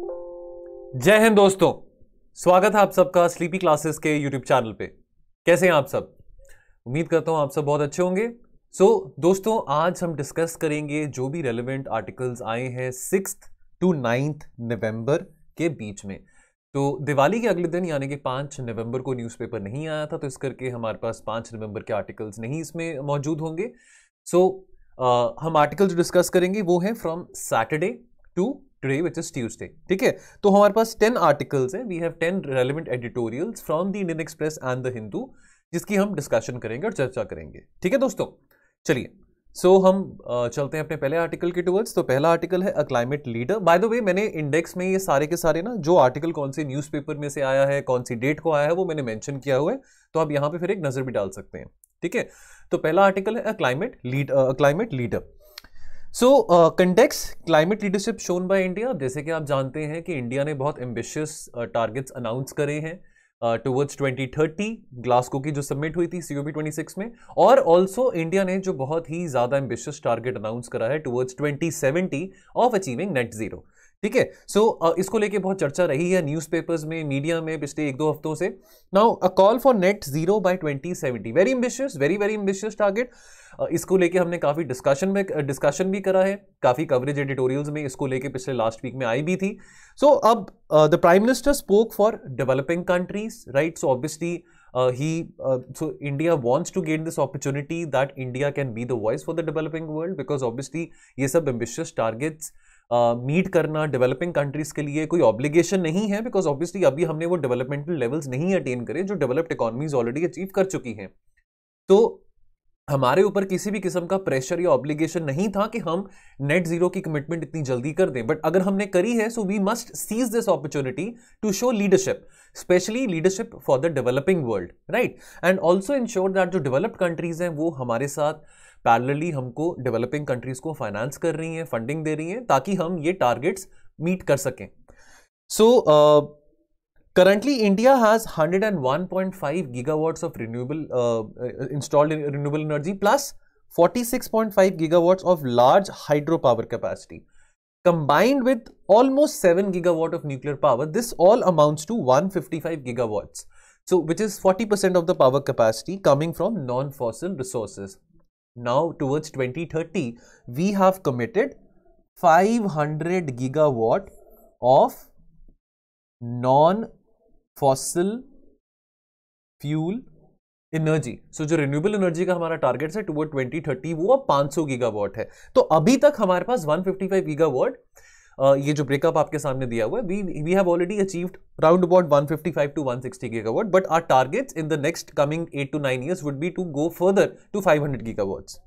जय हिंद दोस्तों स्वागत है आप सबका स्लीपी क्लासेस के यूट्यूब चैनल पे कैसे हैं आप सब उम्मीद करता हूं आप सब बहुत अच्छे होंगे सो so, दोस्तों आज हम डिस्कस करेंगे जो भी रेलिवेंट आर्टिकल्स आए हैं सिक्स टू नाइन्थ नवंबर के बीच में तो दिवाली के अगले दिन यानी कि पाँच नवंबर को न्यूज़पेपर नहीं आया था तो इस करके हमारे पास पाँच नवंबर के आर्टिकल्स नहीं इसमें मौजूद होंगे सो so, Uh, हम आर्टिकल जो डिस्कस करेंगे वो है from Saturday to today which is Tuesday ठीक है तो हमारे पास टेन आर्टिकल्स हैं we have ten relevant editorials from the Indian Express and the Hindu जिसकी हम डिस्कशन करेंगे और चर्चा करेंगे ठीक है दोस्तों चलिए सो so, हम चलते हैं अपने पहले आर्टिकल के टूवर्ड्स तो पहला आर्टिकल है a climate leader by the way मैंने इंडेक्स में ये सारे के सारे ना जो आर्टिकल कौन से न्यूज़पेपर में से आया है कौन सी डेट को आया है वो मैंने मेंशन किया हुआ है तो आप यहाँ पे फिर एक नज़र भी डाल सकते हैं ठीक है तो पहला आर्टिकल है a climate lead climate leader so context climate leadership shown by India जैसे कि आप जानते हैं कि इंडिया ने बहुत एम्बिशियस टारगेट्स अनाउंस करे हैं टूवर्ड्स ट्वेंटी थर्टी ग्लास्को की जो सबमिट हुई थी सीओपी ट्वेंटी सिक्स में और ऑल्सो इंडिया ने जो बहुत ही ज़्यादा एम्बिशियस टारगेट अनाउंस करा है towards twenty seventy of achieving net zero ठीक है सो uh, इसको लेके बहुत चर्चा रही है न्यूज़पेपर्स में मीडिया में पिछले एक दो हफ्तों से now a call for net zero by 2070 very ambitious very very ambitious target इसको लेके हमने काफ़ी डिस्कशन में डिस्कशन भी करा है काफ़ी कवरेज एडिटोरियल्स में इसको लेके पिछले लास्ट वीक में आई भी थी सो so, अब the prime minister spoke for developing countries right so obviously ही so India wants to get this opportunity that India can be the voice for the developing world because obviously ये सब ambitious targets meet uh, करना developing countries के लिए कोई obligation नहीं है because obviously अभी हमने वो डेवलपमेंटल लेवल्स नहीं अटेन करे जो डेवलप्ड इकोनॉमीज ऑलरेडी अचीव कर चुकी हैं तो हमारे ऊपर किसी भी किस्म का प्रेशर या ऑब्लिगेशन नहीं था कि हम नेट जीरो की कमिटमेंट इतनी जल्दी कर दें बट अगर हमने करी है so we must seize this opportunity to show leadership specially leadership for the developing world right and also ensure that जो डेवलप्ड कंट्रीज हैं वो हमारे साथ पैरलली हमको डेवलपिंग कंट्रीज को फाइनेंस कर रही हैं फंडिंग दे रही हैं ताकि हम ये टारगेट्स मीट कर सकें so so, uh, Currently, India has 101.5 gigawatts of renewable uh, uh, installed in renewable energy plus 46.5 gigawatts of large hydropower capacity. Combined with almost 7 gigawatt of nuclear power, this all amounts to 155 gigawatts. So, which is 40% of the power capacity coming from non-fossil resources. Now, towards 2030, we have committed 500 gigawatt of non fossil fuel energy so जो renewable energy का हमारा target है toward twenty thirty वो अब 500 gigawatt है तो अभी तक हमारे पास वन फिफ्टी गीगा वॉट ये जो ब्रेकअप आपके सामने दिया हुआ है we we have already achieved round about one fifty five to one giga gigawatt but our targets in the next coming eight to nine years would be to go further to five giga watts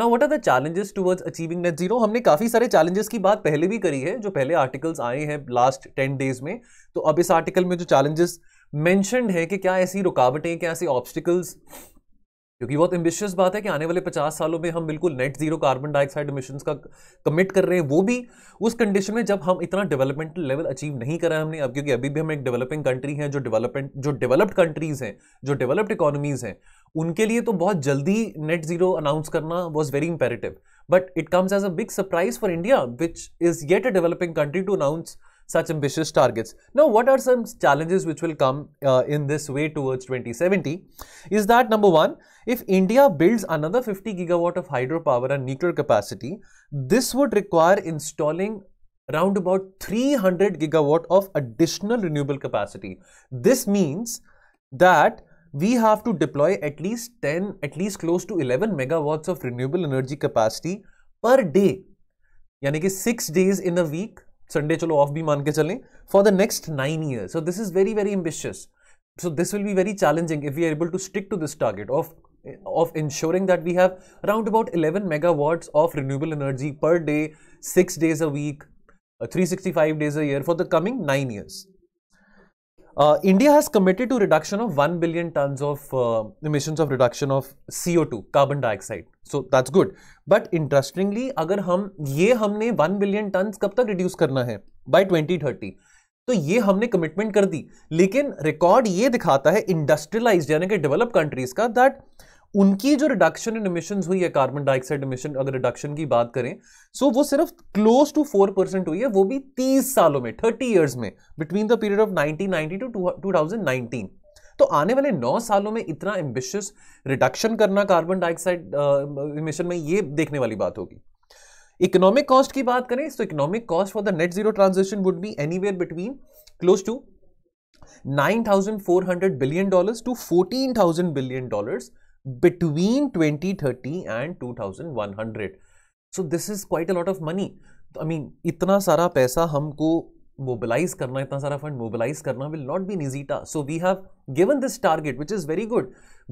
ना what are the challenges towards achieving net zero हमने काफ़ी सारे challenges की बात पहले भी करी है जो पहले आर्टिकल्स आए हैं लास्ट टेन डेज में तो अब इस आर्टिकल में जो चैलेंजेस मैंशनड है कि क्या ऐसी रुकावटें क्या ऐसे ऑब्स्टिकल्स क्योंकि बहुत एम्बिशियस बात है कि आने वाले 50 सालों में हम बिल्कुल net zero carbon dioxide mission का कमिट कर रहे हैं वो भी उस कंडीशन में जब हम इतना डेवलपमेंटल लेवल अचीव नहीं करा हमने अब क्योंकि अभी भी हम एक डेवलपिंग कंट्री हैं जो डेवलपमेंट जो डेवलप्ड कंट्रीज हैं जो डेवलप्ड इकोनॉमीज हैं उनके लिए तो बहुत जल्दी नेट जीरो अनाउंस करना was very imperative but it comes as a big surprise for India which is yet a developing country to announce such ambitious targets. Now, what are some challenges which will come uh, in this way towards 2070 is that number one, if India builds another 50 gigawatt of hydropower and nuclear capacity, this would require installing around about 300 gigawatt of additional renewable capacity. This means that we have to deploy at least 10, at least close to 11 megawatts of renewable energy capacity per day. Yani ki 6 days in a week Sunday चलो off भी मान के चलें for the next nine year so this is very very ambitious so this will be very challenging if we are able to stick to this target of of ensuring that we have around about 11 megawatts of renewable energy per day 6 days a week 365 days a year for the coming 9 years Uh, India has committed to reduction of 1 billion tons of uh, emissions of reduction of CO2, carbon dioxide. So that's good. But interestingly, अगर हम ये हमने 1 billion tons कब तक reduce करना है by 2030, तो ये हमने commitment कर दी लेकिन record ये दिखाता है industrialized यानी कि developed countries का that उनकी जो रिडक्शन इन इमिशन हुई है कार्बन डाइऑक्साइड इमिशन अगर रिडक्शन की बात करें सो वो सिर्फ क्लोज टू फोर परसेंट हुई है वो भी तीस सालों में थर्टी ईयर्स में between the period of nineteen ninety two two thousand nineteen तो आने वाले नौ सालों में इतना एम्बिशियस रिडक्शन करना कार्बन डाइऑक्साइड इमिशन में ये देखने वाली बात होगी इकोनॉमिक कॉस्ट की बात करें तो economic cost for the net zero transaction would be anywhere between close to nine thousand four hundred billion dollar to fourteen thousand billion dollars between 2030 and 2100 so this is quite a lot of money i mean itna sara paisa humko mobilize karna itna sara fund mobilize karna will not be an easy task so we have given this target which is very good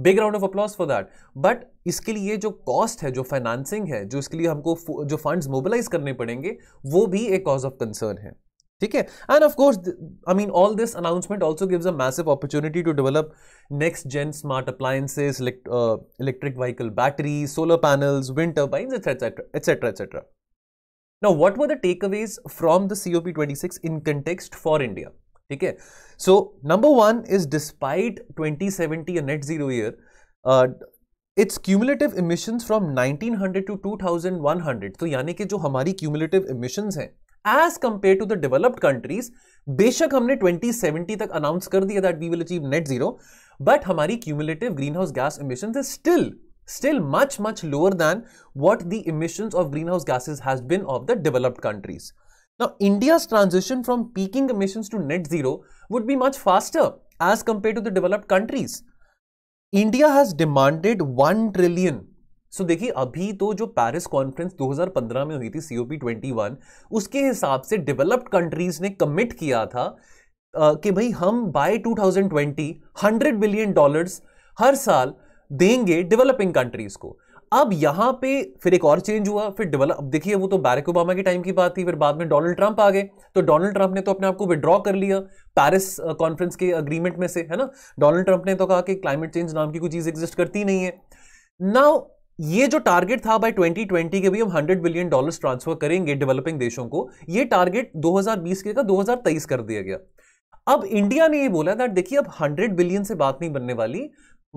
big round of applause for that but इसके लिए जो cost है जो financing है जो इसके लिए हमको जो फंड्स मोबिलाइज करने पड़ेंगे वो भी एक कॉज ऑफ कंसर्न है ठीक है and of course I mean all this announcement also gives a massive opportunity to develop next gen smart appliances electric vehicle battery solar panels wind turbines etcetera etcetera etcetera Now, what were the takeaways from the COP26 in context for India? Okay. So, number one is despite 2070 a net zero year, uh, its cumulative emissions from 1900 to 2100, तो यानी कि जो हमारी cumulative emissions हैं, as compare to the developed countries बेशक हमने 2070 announced announce कर दिया that we will achieve net zero but हमारी cumulative green house still much much lower than what the emissions of greenhouse gases has been of the developed countries now india's transition from peaking emissions to net zero would be much faster as compared to the developed countries india has demanded 1 trillion so so, देखिए अभी तो जो Paris conference 2015 में हुई थी twenty one उसके हिसाब से डेवलप्ड कंट्रीज ने कमिट किया था आ, कि भाई हम बाय 2020 100 बिलियन डॉलर्स हर साल देंगे डेवलपिंग कंट्रीज को अब यहां पे फिर एक और चेंज हुआ फिर डेवलप अब देखिए वो तो बैरक ओबामा के टाइम की बात थी फिर बाद में डोनाल्ड ट्रंप आ गए तो डोनाल्ड ट्रंप ने तो अपने आप को विड्रॉ कर लिया पेरिस कॉन्फ्रेंस के अग्रीमेंट में से है ना डोनाल्ड ट्रंप ने तो कहा कि क्लाइमेट चेंज नाम की कोई चीज़ एग्जिस्ट करती नहीं है नाउ ये जो टारगेट था बाय 2020 के भी हम 100 बिलियन डॉलर्स ट्रांसफर करेंगे डेवलपिंग देशों को ये टारगेट 2020 के का 2023 कर दिया गया अब इंडिया ने ये बोला दैट देखिए अब 100 बिलियन से बात नहीं बनने वाली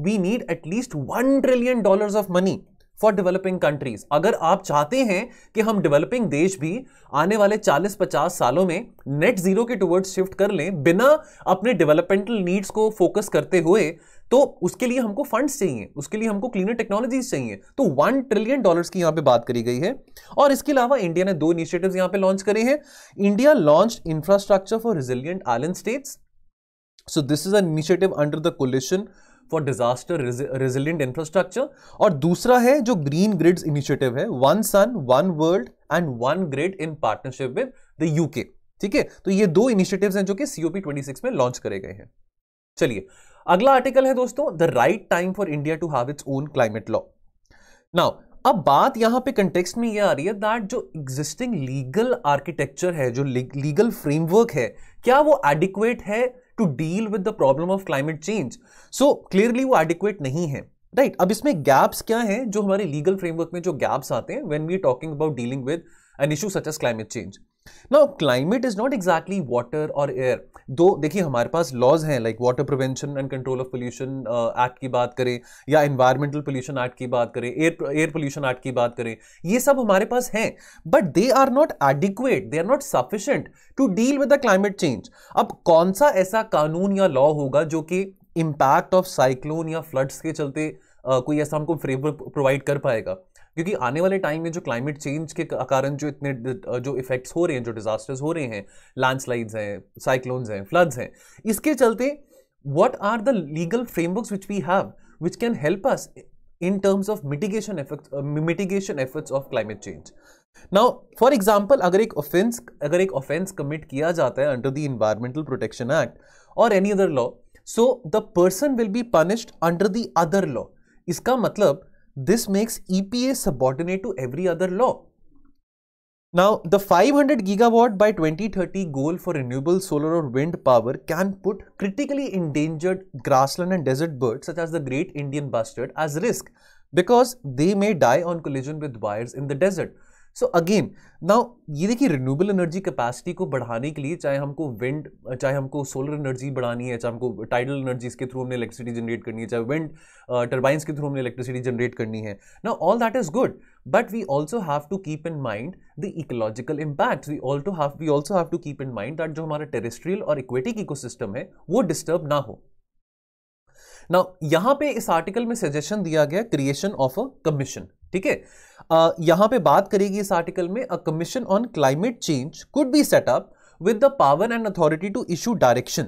we need at least one trillion dollars of money for developing countries अगर आप चाहते हैं कि हम डेवलपिंग देश भी आने वाले 40-50 सालों में नेट जीरो के टुवर्ड्स शिफ्ट कर लें बिना अपने डेवलपमेंटल नीड्स को फोकस करते हुए तो उसके लिए हमको फंड्स चाहिए उसके लिए हमको क्लीनर टेक्नोलॉजीज चाहिए तो वन ट्रिलियन डॉलर्स की यहां पे बात करी गई है और इसके अलावा इंडिया ने दो इनिशिएटिव्स यहां पे लॉन्च करे हैं India launch infrastructure for resilient island states so this is initiative under the coalition for disaster resilient infrastructure और दूसरा है जो ग्रीन ग्रिड्स इनिशिएटिव है one sun one world and one grid in partnership with the UK ठीक है तो ये दो इनिशिएटिव्स हैं जो कि सीओपी 26 में लॉन्च करे गए हैं चलिए अगला आर्टिकल है दोस्तों the right time for India to have its own climate law now अब बात यहां पे कंटेक्स्ट में ये आ रही है दैट जो एग्जिस्टिंग लीगल आर्किटेक्चर है जो लीगल फ्रेमवर्क है क्या वो एडिक्वेट है to deal with the problem of climate change so clearly वो एडिक्वेट नहीं है राइट right, अब इसमें गैप्स क्या हैं जो हमारे लीगल फ्रेमवर्क में जो गैप्स आते हैं when we talking about dealing with an issue such as climate change ना climate is not exactly water और एयर दो देखिए हमारे पास लॉज हैं like water prevention and control of pollution act की बात करें या इन्वायरमेंटल पोल्यूशन एक्ट की बात करें एयर एयर पोल्यूशन एक्ट की बात करें ये सब हमारे पास हैं but they are not adequate they are not sufficient to deal with the climate change अब कौन सा ऐसा कानून या लॉ होगा जो कि इम्पैक्ट ऑफ साइक्लोन या फ्लड्स के चलते uh, कोई ऐसा हमको फ्रेमवर्क प्रोवाइड कर पाएगा क्योंकि आने वाले टाइम में जो क्लाइमेट चेंज के कारण जो इतने जो इफेक्ट्स हो रहे हैं जो डिजास्टर्स हो रहे हैं लैंडस्लाइड्स हैं साइक्लोन्स हैं फ्लड्स हैं इसके चलते what are the legal framework which we have which can help us in terms of mitigation effect mitigation efforts of climate change now for example अगर एक ऑफेंस अगर एक ऑफेंस कमिट किया जाता है under the environmental protection act और any other law so the person will be punished under the other law इसका मतलब This makes EPA subordinate to every other law. Now, the 500 gigawatt by 2030 goal for renewable solar or wind power can put critically endangered grassland and desert birds such as the great Indian bustard as risk because they may die on collision with wires in the desert so again ना ये देखिए renewable energy capacity को बढ़ाने के लिए चाहे हमको wind चाहे हमको सोलर एनर्जी बढ़ानी है चाहे हमको टाइडल एनर्जी के थ्रू हमने इलेक्ट्रिसिटी जनरेट करनी है चाहे विंड टर्बाइंस uh, के थ्रू हमने इलेक्ट्रिसिटी जनरेट करनी है ना all that is good but we also have to keep in mind the ecological impact we also have we also have to keep in mind that जो हमारा terrestrial और aquatic ecosystem है वो disturb ना हो ना यहाँ पे इस आर्टिकल में सजेशन दिया गया क्रिएशन ऑफ अ कमीशन ठीक है यहां पे बात करेगी इस आर्टिकल में a commission on climate change could be set up with the power and authority to issue direction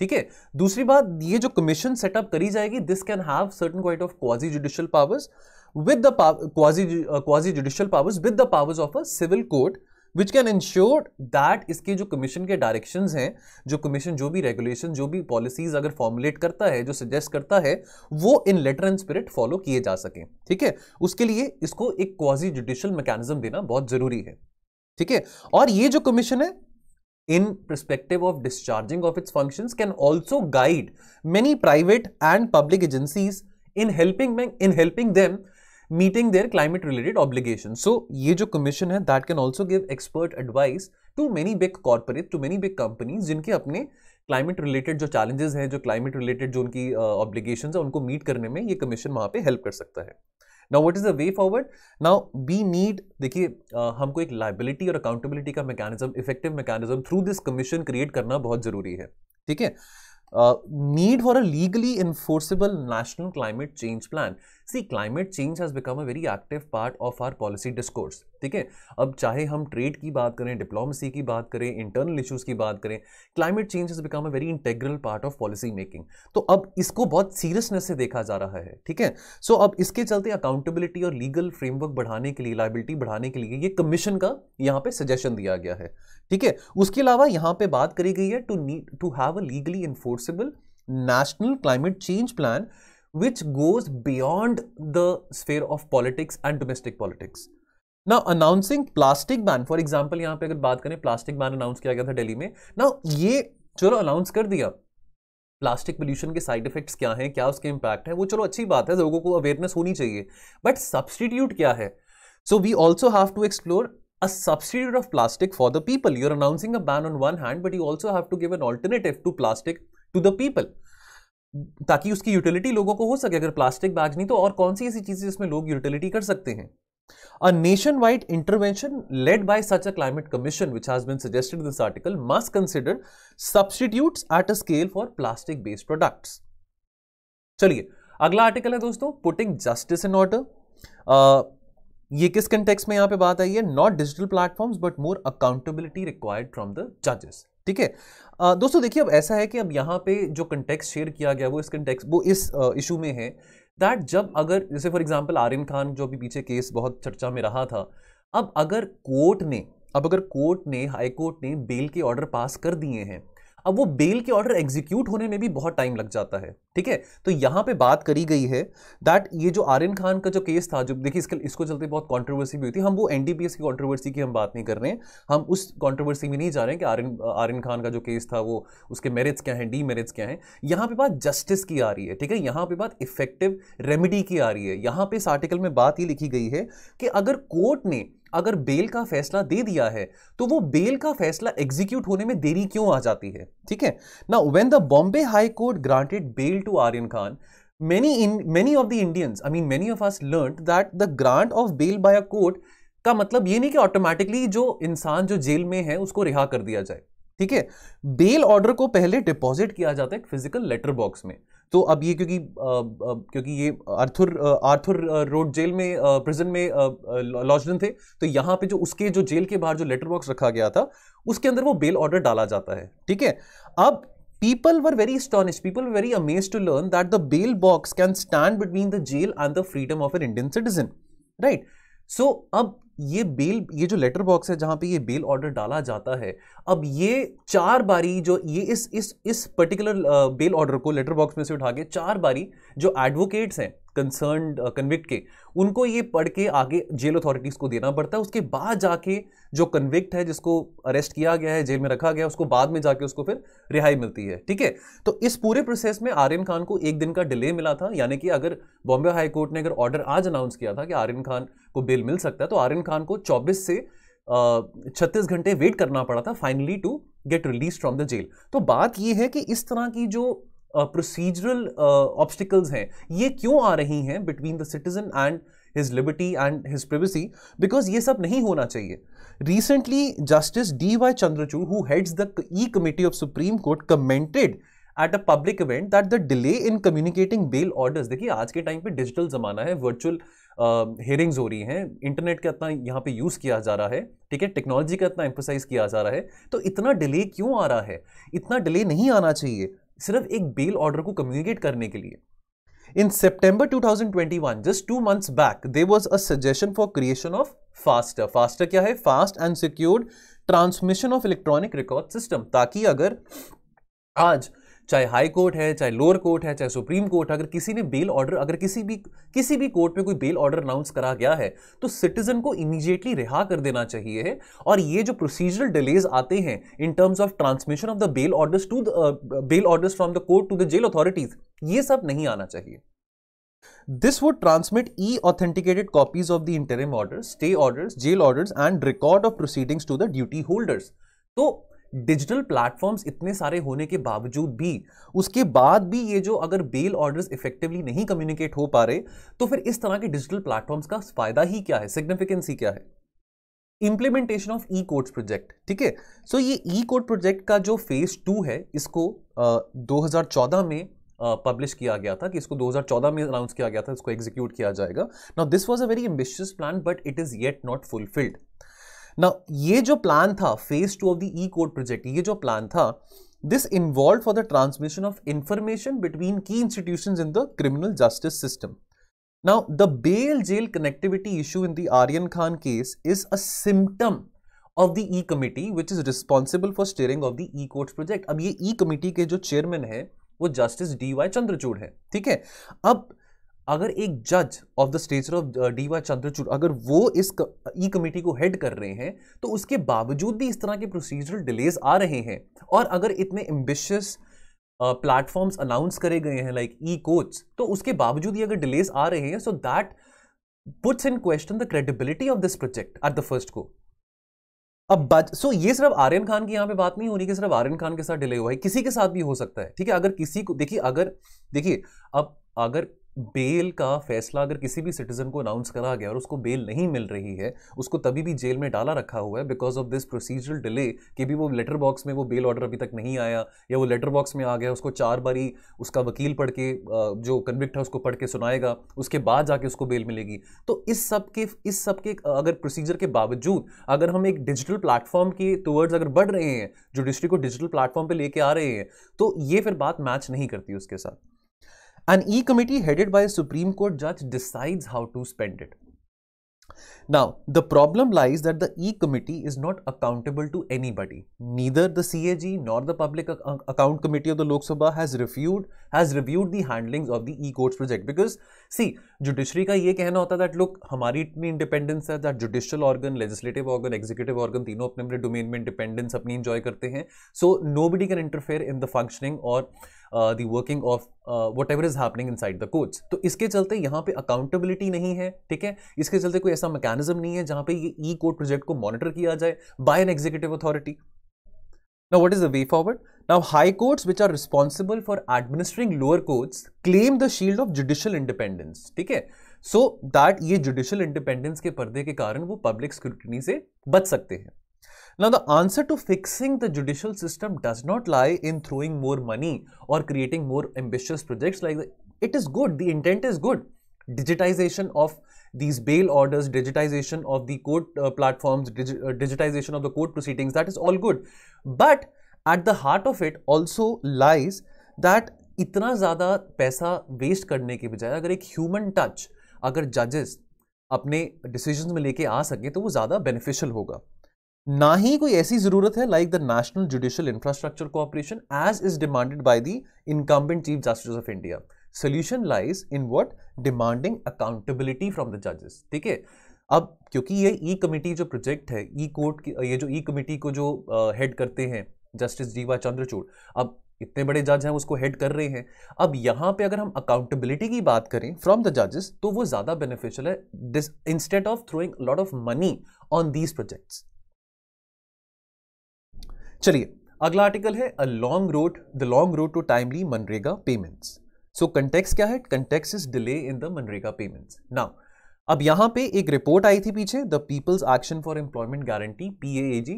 ठीक है दूसरी बात ये जो कमीशन सेटअप करी जाएगी this can have certain quite of quasi judicial powers with the quasi quasi judicial powers with the powers of a civil court which can ensure that इसके जो कमीशन के डायरेक्शन हैं जो कमीशन जो भी regulation जो भी पॉलिसीज अगर फॉर्मुलेट करता है जो सजेस्ट करता है वो in letter and spirit follow किए जा सकें ठीक है उसके लिए इसको एक क्वाजी जुडिशल मैकेनिज्म देना बहुत जरूरी है ठीक है और ये जो कमीशन है in perspective of discharging of its function can also guide many private and public agencies in helping in helping them meeting their climate related obligations. So, ये जो commission है that can also give expert advice to many big corporates, to many big companies जिनके अपने climate related जो challenges हैं जो climate related जो उनकी ऑब्लिगेशन uh, है उनको मीट करने में ये कमीशन वहाँ पे हेल्प कर सकता है now what is the way forward now we need देखिए हमको एक लाइबिलिटी और अकाउंटेबिलिटी का mechanism effective mechanism through this commission create करना बहुत जरूरी है ठीक है need for a legally enforceable national climate change plan see climate change has become a very active part of our policy discourse ठीक है अब चाहे हम ट्रेड की बात करें डिप्लोमेसी की बात करें इंटरनल इश्यूज़ की बात करें climate change has become a very integral part of policy making तो अब इसको बहुत सीरियसनेस से देखा जा रहा है ठीक है सो अब इसके चलते अकाउंटेबिलिटी और लीगल फ्रेमवर्क बढ़ाने के लिए लाइबिलिटी बढ़ाने के लिए ये कमीशन का यहाँ पे सजेशन दिया गया है ठीक है उसके अलावा यहाँ पे बात करी गई है to need to have a legally enforceable national climate change plan which goes beyond the sphere of politics and domestic politics. Now announcing plastic ban, for example, यहाँ पे अगर बात करें plastic ban announce किया गया था दिल्ली में. ना ये चलो announce कर दिया. प्लास्टिक पोल्यूशन के साइड इफेक्ट्स क्या हैं क्या उसके इंपैक्ट है वो चलो अच्छी बात है लोगों को अवेयरनेस होनी चाहिए बट सब्सटीट्यूट क्या है so we also have to explore a substitute of plastic for the people you are announcing a ban on one hand but you also have to give an alternative to plastic to the people ताकि उसकी utility लोगों को हो सके अगर plastic bag नहीं तो और कौन सी ऐसी चीज़ें जिसमें लोग यूटिलिटी कर सकते हैं A nationwide intervention led by such a climate commission, which has been suggested in this article, must consider substitutes at a scale for plastic-based products. चलिए अगला आर्टिकल है दोस्तों पुटिंग जस्टिस इन ऑर्डर ये किस context में यहां पे बात आई है not digital platforms but more accountability required from the जजेस ठीक है दोस्तों देखिए अब ऐसा है कि अब यहाँ पे जो कंटेक्स शेयर किया गया वो इस कंटेक्स वो इस इशू में है दैट जब अगर जैसे फॉर एग्जांपल आरिम खान जो अभी पीछे केस बहुत चर्चा में रहा था अब अगर कोर्ट ने अब अगर कोर्ट ने हाई कोर्ट ने बेल के ऑर्डर पास कर दिए हैं अब वो बेल के ऑर्डर एग्जीक्यूट होने में भी बहुत टाइम लग जाता है ठीक है तो यहां पे बात करी गई है दैट ये जो आर्यन खान का जो केस था जो देखिए इसके इसको चलते बहुत कंट्रोवर्सी भी हुई थी हम वो एनडीपीएस की कंट्रोवर्सी की हम बात नहीं कर रहे हैं हम उस कंट्रोवर्सी में नहीं जा रहे हैं कि आर्यन आर्यन खान का जो केस था वो उसके मेरिट्स क्या हैं डी मेरिट्स क्या हैं यहां पर बात जस्टिस की आ रही है ठीक है यहां पर बात इफेक्टिव रेमेडी की आ रही है यहां पर इस आर्टिकल में बात ये लिखी गई है कि अगर कोर्ट ने अगर बेल का फैसला दे दिया है तो वो बेल का फैसला एग्जीक्यूट होने में देरी क्यों आ जाती है ठीक है ना when the Bombay high court granted bail to Aryan Khan, many in many of the Indians, I mean many of us learnt that the grant of bail by a court का मतलब ये नहीं कि ऑटोमेटिकली जो इंसान जो जेल में है उसको रिहा कर दिया जाए ठीक है बेल ऑर्डर को पहले डिपॉजिट किया जाता है फिजिकल लेटर बॉक्स में तो अब ये क्योंकि आ, आ, क्योंकि ये आर्थुर आर्थुर रोड जेल में प्रिजन में लॉजन थे तो यहाँ पे जो उसके जो जेल के बाहर जो लेटर बॉक्स रखा गया था उसके अंदर वो बेल ऑर्डर डाला जाता है ठीक है अब People were very astonished, people were very amazed to learn that the bail box can stand between the jail and the freedom of an Indian citizen. Right? So, अब ये बेल ये जो लेटर बॉक्स है जहाँ पे ये bail order डाला जाता है अब ये चार बारी जो ये इस इस इस पर्टिकुलर बेल ऑर्डर को लेटर बॉक्स में से उठा के चार बारी जो एडवोकेट्स हैं कंसर्न कन्विक्ट uh, के उनको ये पढ़ के आगे जेल अथॉरिटीज़ को देना पड़ता है उसके बाद जाके जो कन्विक्ट है जिसको अरेस्ट किया गया है जेल में रखा गया उसको बाद में जाके उसको फिर रिहाई मिलती है ठीक है तो इस पूरे प्रोसेस में आर्यन खान को एक दिन का डिले मिला था यानी कि अगर बॉम्बे हाईकोर्ट ने अगर ऑर्डर आज अनाउंस किया था कि आर्यन खान को बेल मिल सकता है तो आर्यन खान को चौबीस से छत्तीस घंटे वेट करना पड़ा था finally to get release from the jail तो बात यह है कि इस तरह की जो प्रोसीजरल uh, ऑब्स्टिकल्स uh, हैं ये क्यों आ रही हैं between the citizen and his liberty and his privacy because ये सब नहीं होना चाहिए recently justice D Y Chandrachud who heads the e committee of supreme court commented at a public event that the delay in communicating bail orders देखिए आज के time पे digital ज़माना है वर्चुअल हेयरिंग्स uh, हो रही हैं इंटरनेट का इतना यहाँ पे यूज़ किया जा रहा है ठीक है टेक्नोलॉजी का इतना एम्फोसाइज किया जा रहा है तो इतना डिले क्यों आ रहा है इतना डिले नहीं आना चाहिए सिर्फ एक बेल ऑर्डर को कम्युनिकेट करने के लिए in September 2021 just two months back there was a suggestion for creation of faster faster क्या है fast and secured transmission of electronic record system ताकि अगर आज चाहे हाई कोर्ट है चाहे लोअर कोर्ट है चाहे सुप्रीम कोर्ट है अगर किसी ने बेल ऑर्डर अगर किसी भी किसी भी कोर्ट में कोई बेल ऑर्डर अनाउंस करा गया है तो सिटीजन को इमीजिएटली रिहा कर देना चाहिए और ये जो प्रोसीजरल डिलेज आते हैं in terms of transmission of the bail orders to bail orders from the court to the jail authorities ये सब नहीं आना चाहिए This would transmit e-authenticated copies of the interim orders, stay orders, jail orders and record of proceedings to the duty holders. तो digital platforms इतने सारे होने के बावजूद भी उसके बाद भी ये जो अगर बेल ऑर्डर्स इफेक्टिवली नहीं कम्युनिकेट हो पा रहे तो फिर इस तरह के डिजिटल प्लेटफॉर्म्स का फायदा ही क्या है सिग्निफिकेंस ही क्या है implementation of e court project ठीक है सो ये ई कोर्ट प्रोजेक्ट का जो फेज टू है इसको uh, 2014 में पब्लिश uh, किया गया था कि इसको 2014 में अनाउंस किया गया था इसको एग्जीक्यूट किया जाएगा now this was a very ambitious plan but it is yet not fulfilled ना ये जो प्लान था phase two of the e project ये जो प्लान था this involve for the transmission of information between key institution in the criminal justice system now the bail jail connectivity issue in the Aryan Khan case is a of the e committee which is responsible for steering of the e court project अब ये e e committee के जो chairman है वो justice D Y Chandrachud है ठीक है अब अगर एक जज of the stature of D Y Chandrachud अगर वो इस ई कमेटी e को हेड कर रहे हैं तो उसके बावजूद भी इस तरह के प्रोसीजरल डिलेज आ रहे हैं और अगर इतने एम्बिशियस प्लेटफॉर्म्स अनाउंस करे गए हैं लाइक ई कोच तो उसके बावजूद ही अगर डिलेज आ रहे हैं so that puts in question the credibility of this project at the first को अब बच सो ये सिर्फ आर्यन खान की यहाँ पे बात नहीं हो रही कि सिर्फ आर्यन खान के साथ डिले हुआ है किसी के साथ भी हो सकता है ठीक है अगर किसी को देखिए अगर देखिए अब अगर बेल का फैसला अगर किसी भी सिटीजन को अनाउंस करा गया और उसको बेल नहीं मिल रही है उसको तभी भी जेल में डाला रखा हुआ है because of this procedural delay कि भी वो लेटर बॉक्स में वो बेल ऑर्डर अभी तक नहीं आया या वो लेटर बॉक्स में आ गया उसको चार बारी उसका वकील पढ़ के जो कन्विक्ट है उसको पढ़ के सुनाएगा उसके बाद जाके उसको बेल मिलेगी तो इस सब के इस सब के अगर प्रोसीजर के बावजूद अगर हम एक डिजिटल प्लेटफॉर्म के टूवर्ड्स अगर बढ़ रहे हैं जो डिस्ट्रिक्ट को डिजिटल प्लेटफॉर्म पर लेके आ रहे हैं तो ये फिर बात मैच नहीं करती उसके साथ An E committee headed by a Supreme Court judge decides how to spend it. Now, the problem lies that the E committee is not accountable to anybody. Neither the CAG nor the Public Ac Account Committee of the Lok Sabha has reviewed has reviewed the handlings of the E courts project because see, judiciary का ये कहना होता है that look हमारी इतनी independence है that judicial organ, legislative organ, executive organ तीनों अपने अपने domain में independence अपनी enjoy करते हैं. So nobody can interfere in the functioning or the working of whatever is happening inside the coach तो इसके चलते यहाँ पे अकाउंटेबिलिटी नहीं है ठीक है इसके चलते कोई ऐसा मैकेनिज्म नहीं है जहाँ पे ये ई कोर्ट प्रोजेक्ट को मॉनिटर किया जाए by an executive authority Now, what is the way forward? Now, high courts, which are responsible for administering lower courts, claim the shield of judicial independence. ठीक है सो दैट ये judicial independence के पर्दे के कारण वो पब्लिक स्क्रूटनी से बच सकते हैं Now, the answer to fixing the judicial system does not lie in throwing more money or creating more ambitious projects like It is good, the intent is good. Digitization of these bail orders, digitization of the court uh, platforms, digi uh, digitization of the court proceedings, that is all good. But at the heart of it also lies that इतना ज़्यादा पैसा waste करने के बजाय अगर एक human touch, अगर judges अपने decisions में लेके आ सकें तो वो ज़्यादा beneficial होगा ना ही कोई ऐसी जरूरत है like the national judicial infrastructure cooperation as is demanded by the incumbent chief justice of India solution lies in what demanding accountability from the जजेस ठीक है अब क्योंकि ये ई e कमेटी जो प्रोजेक्ट है ई e कोर्ट की ये जो ई e कमेटी को जो हेड करते हैं जस्टिस वाई चंद्रचूड़ अब इतने बड़े जज हैं उसको हेड कर रहे हैं अब यहाँ पे अगर हम अकाउंटेबिलिटी की बात करें फ्रॉम द जजेस तो वो ज़्यादा बेनिफिशियल है this instead of throwing lot of money on these projects चलिए अगला आर्टिकल है a long road the long road to timely मनरेगा पेमेंट्स सो कंटेक्स क्या है context is delay in the मनरेगा पेमेंट्स नाउ अब यहाँ पे एक रिपोर्ट आई थी पीछे the people's action for employment guarantee P A G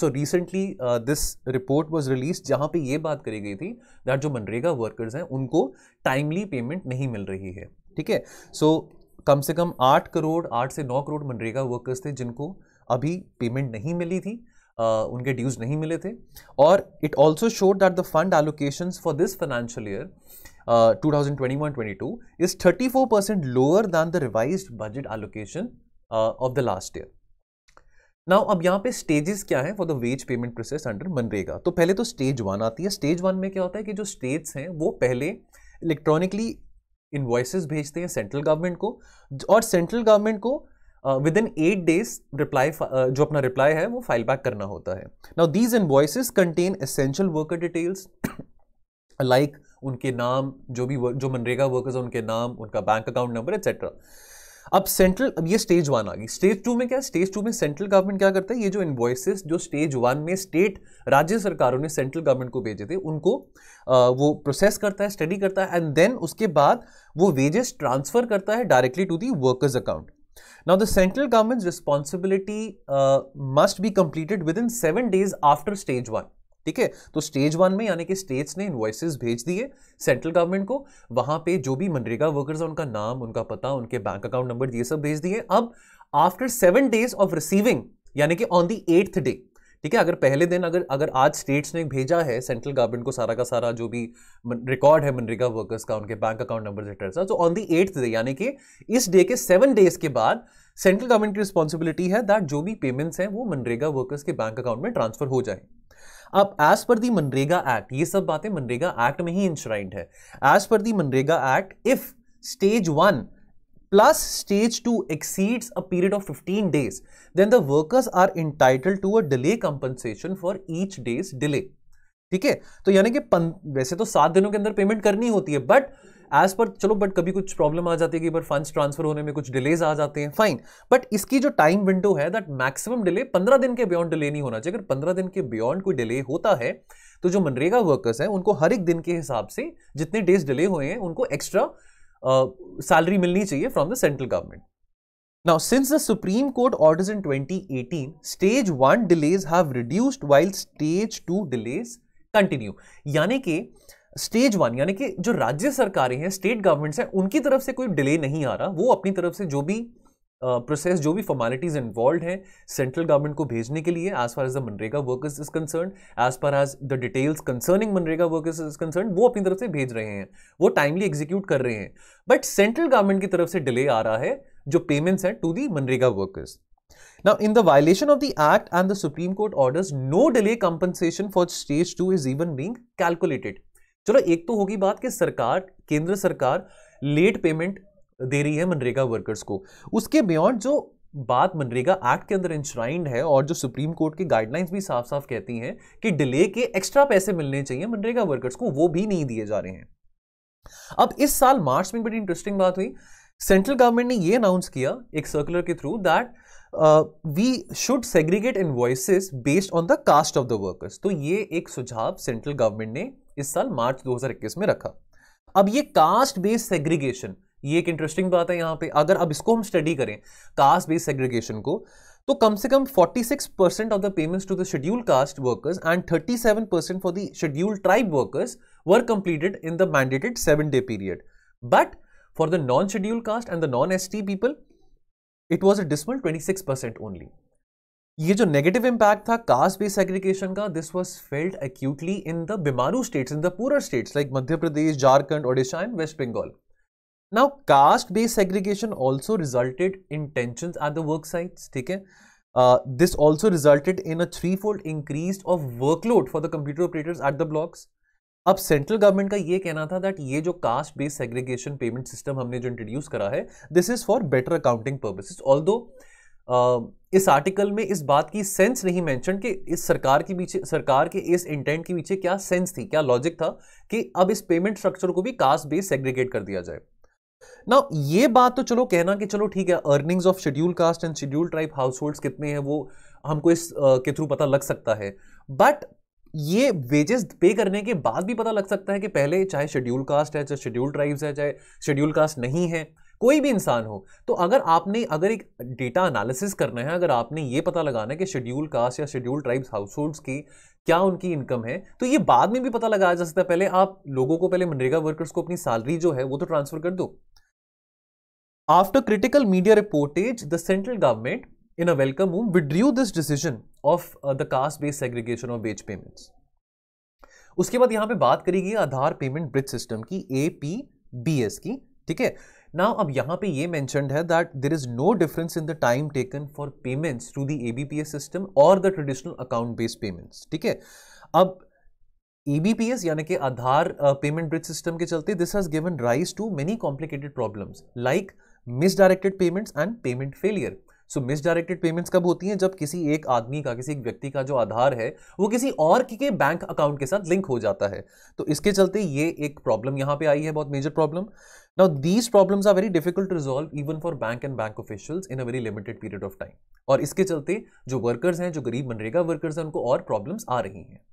so recently this report was release जहाँ पे ये बात करी गई थी दैट जो मनरेगा वर्कर्स हैं उनको टाइमली पेमेंट नहीं मिल रही है ठीक है सो कम से कम आठ करोड़ आठ से नौ करोड़ मनरेगा वर्कर्स थे जिनको अभी पेमेंट नहीं मिली थी उनके ड्यूज नहीं मिले थे और it also showed that the fund allocation for this financial year two thousand twenty is thirty four percent lower budget allocation of the last year now अब यहाँ पे स्टेजेस क्या है for the wage payment process under मनरेगा तो पहले तो stage one आती है स्टेज वन में क्या होता है कि जो स्टेट्स हैं वो पहले इलेक्ट्रॉनिकली इन्वॉइसेस भेजते हैं सेंट्रल गवर्नमेंट को और सेंट्रल गवर्नमेंट को within eight days reply जो अपना रिप्लाई है वो फाइल बैक करना होता है now these invoices contain essential worker details like उनके नाम जो भी जो मनरेगा वर्कर्स हैं उनके नाम उनका बैंक अकाउंट नंबर एक्सेट्रा अब सेंट्रल अब ये स्टेज वन आ गई स्टेज टू में क्या स्टेज टू में सेंट्रल गवर्नमेंट क्या करता है ये जो इन्वॉइसिस जो स्टेज वन में स्टेट राज्य सरकारों ने सेंट्रल गवर्नमेंट को भेजे थे उनको आ, वो प्रोसेस करता है स्टडी करता है एंड देन उसके बाद वो वेजेस ट्रांसफर करता है directly to the workers account Now, the central government's responsibility uh, must be completed within seven days after stage one. ठीक है तो स्टेज वन में यानी कि स्टेट्स ने इन्वॉइसेस भेज दिए सेंट्रल गवर्नमेंट को वहां पे जो भी मनरेगा वर्कर्स है उनका नाम उनका पता उनके बैंक अकाउंट नंबर ये सब भेज दिए अब after seven days of receiving यानी कि ऑन दी एट्थ डे ठीक है अगर पहले दिन अगर अगर आज स्टेट्स ने भेजा है सेंट्रल गवर्नमेंट को सारा का सारा जो भी रिकॉर्ड है मनरेगा वर्कर्स का उनके बैंक अकाउंट नंबर एक्सेट्रा तो ऑन दी एट्थ डे यानी कि इस डे के सेवन डेज के बाद सेंट्रल गवर्नमेंट की रिस्पॉन्सिबिलिटी है दैट जो भी पेमेंट्स हैं वो मनरेगा वर्कर्स के बैंक अकाउंट में ट्रांसफर हो जाए अब एज पर दी मनरेगा एक्ट ये सब बातें मनरेगा एक्ट में ही इंश्राइंड है एज पर दी मनरेगा act if stage one plus stage 2 exceeds a period of 15 days, then the workers are entitled to a delay compensation for each day's delay. ठीक है तो यानी कि वैसे तो सात दिनों के अंदर पेमेंट करनी होती है बट एज पर चलो बट कभी कुछ प्रॉब्लम आ जाती है कि बार फंड्स ट्रांसफर होने में कुछ डिलेज आ जाते हैं फाइन बट इसकी जो टाइम विंडो है दैट मैक्सिमम डिले पंद्रह दिन के बियॉन्ड डिले नहीं होना चाहिए अगर पंद्रह दिन के बियॉन्ड कोई डिले होता है तो जो मनरेगा वर्कर्स हैं उनको हर एक दिन के हिसाब से जितने डेज डिले हुए हैं उनको एक्स्ट्रा सैलरी मिलनी चाहिए from the central government now since the supreme court orders in 2018, stage one delays have reduced while stage two delays continue यानी कि स्टेज वन यानी कि जो राज्य सरकारें हैं स्टेट गवर्नमेंट्स हैं उनकी तरफ से कोई डिले नहीं आ रहा वो अपनी तरफ से जो भी प्रोसेस जो भी फॉर्मेलिटीज इन्वॉल्व हैं सेंट्रल गवर्नमेंट को भेजने के लिए as far as the MNREGA workers is concern as far as the details concerning MNREGA workers is concern वो अपनी तरफ से भेज रहे हैं वो टाइमली एग्जीक्यूट कर रहे हैं बट सेंट्रल गवर्नमेंट की तरफ से डिले आ रहा है जो पेमेंट्स हैं टू दी मनरेगा workers Now, in the violation of the Act and the Supreme Court orders, no delay compensation for stage two is even being calculated. चलो एक तो होगी बात कि सरकार केंद्र सरकार लेट पेमेंट दे रही है मनरेगा वर्कर्स को उसके बियॉन्ड जो बात मनरेगा एक्ट के अंदर इंश्राइंड है और जो सुप्रीम कोर्ट की गाइडलाइंस भी साफ साफ कहती हैं कि डिले के एक्स्ट्रा पैसे मिलने चाहिए मनरेगा वर्कर्स को वो भी नहीं दिए जा रहे हैं अब इस साल मार्च में बड़ी इंटरेस्टिंग बात हुई सेंट्रल गवर्नमेंट ने ये अनाउंस किया एक सर्कुलर के through that we should segregate invoices based on the caste of the workers तो ये एक सुझाव सेंट्रल गवर्नमेंट ने इस साल मार्च 2021 में रखा अब ये कास्ट बेस्ड सेग्रीगेशन ये एक इंटरेस्टिंग बात है यहाँ पे अगर अब इसको हम स्टडी करें कास्ट बेस्ड सेग्रीगेशन को तो कम से कम 46 percent of the payments to the schedule caste workers and 37 percent for the schedule tribe workers were completed in the mandated seven day period but for the non schedule caste and the non S people it was a dismal six percent only ये जो negative impact था caste based segregation का this was failed actually in the BIMARU states in the poorer states like Madhya Pradesh Jharkhand Odisha and West Bengal now caste based segregation also resulted in tension at the work sites ठीक है this also resulted in a three fold increase of workload for the computer operators at the blocks अब central government का ये कहना था that ये जो caste based segregation payment system हमने जो इंट्रोड्यूस करा है this is for better accounting purposes though इस आर्टिकल में इस बात की सेंस नहीं मेंशन कि इस सरकार के पीछे सरकार के इस इंटेंट के पीछे क्या सेंस थी क्या लॉजिक था कि अब इस पेमेंट स्ट्रक्चर को भी कास्ट बेस्ड सेग्रीगेट कर दिया जाए ना ये बात तो चलो कहना कि चलो ठीक है earnings of schedule caste and schedule tribe household कितने हैं वो हमको इस के थ्रू पता लग सकता है बट ये वेजेस पे करने के बाद भी पता लग सकता है कि पहले चाहे शेड्यूल कास्ट है चाहे शेड्यूल ट्राइब्स है चाहे शेड्यूल कास्ट नहीं है कोई भी इंसान हो तो अगर आपने अगर एक डेटा एनालिसिस करना है अगर आपने ये पता लगाना है कि शेड्यूल कास्ट या शेड्यूल ट्राइब्स हाउस होल्ड की क्या उनकी इनकम है तो ये बाद में भी पता लगाया जा सकता है पहले आप लोगों को पहले मनरेगा वर्कर्स को अपनी सैलरी जो है वो तो ट्रांसफर कर दो After critical media reportage, the central government, in a welcome move, withdrew this decision of uh, the caste-based segregation of wage payments. उसके बाद यहाँ पे बात करेगी आधार पेमेंट ब्रिज सिस्टम की ए पी बी एस की ठीक है ना अब यहाँ पे ये मैंशनड है that there is no difference in the time taken for payments to the A B P S system और the traditional account based payments ठीक है अब ए बी पी एस यानी कि आधार पेमेंट ब्रिज सिस्टम के चलते this has given rise to many complicated problems like misdirected payments and payment failure so misdirected payments कब होती हैं जब किसी एक आदमी का किसी एक व्यक्ति का जो आधार है वो किसी और के बैंक अकाउंट के साथ लिंक हो जाता है तो इसके चलते ये एक प्रॉब्लम यहाँ पे आई है बहुत major problem now these problems are very difficult to resolve even for bank and bank officials in a very limited period of time और इसके चलते जो वर्कर्स हैं जो गरीब मनरेगा वर्कर्स हैं उनको और प्रॉब्लम्स आ रही हैं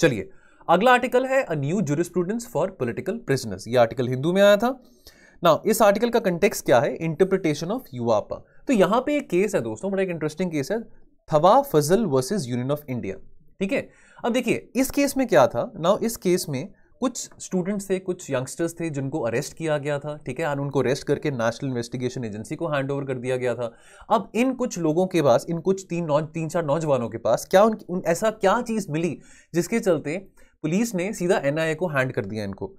चलिए अगला आर्टिकल है a new jurisprudence for political prisoners ये आर्टिकल हिंदू में आया था ना इस आर्टिकल का कंटेक्स क्या है इंटरप्रिटेशन ऑफ युवापा तो यहां पे एक केस है दोस्तों बड़ा एक इंटरेस्टिंग केस है Thwaha Fasal versus union of India ठीक है अब देखिए इस केस में क्या था ना इस केस में कुछ स्टूडेंट्स थे कुछ यंगस्टर्स थे जिनको अरेस्ट किया गया था ठीक है और उनको अरेस्ट करके नेशनल इन्वेस्टिगेशन एजेंसी को हैंड ओवर कर दिया गया था अब इन कुछ लोगों के पास इन कुछ तीन नौ तीन चार नौजवानों के पास क्या उन ऐसा क्या चीज़ मिली जिसके चलते पुलिस ने सीधा एनआईए को हैंड कर दिया इनको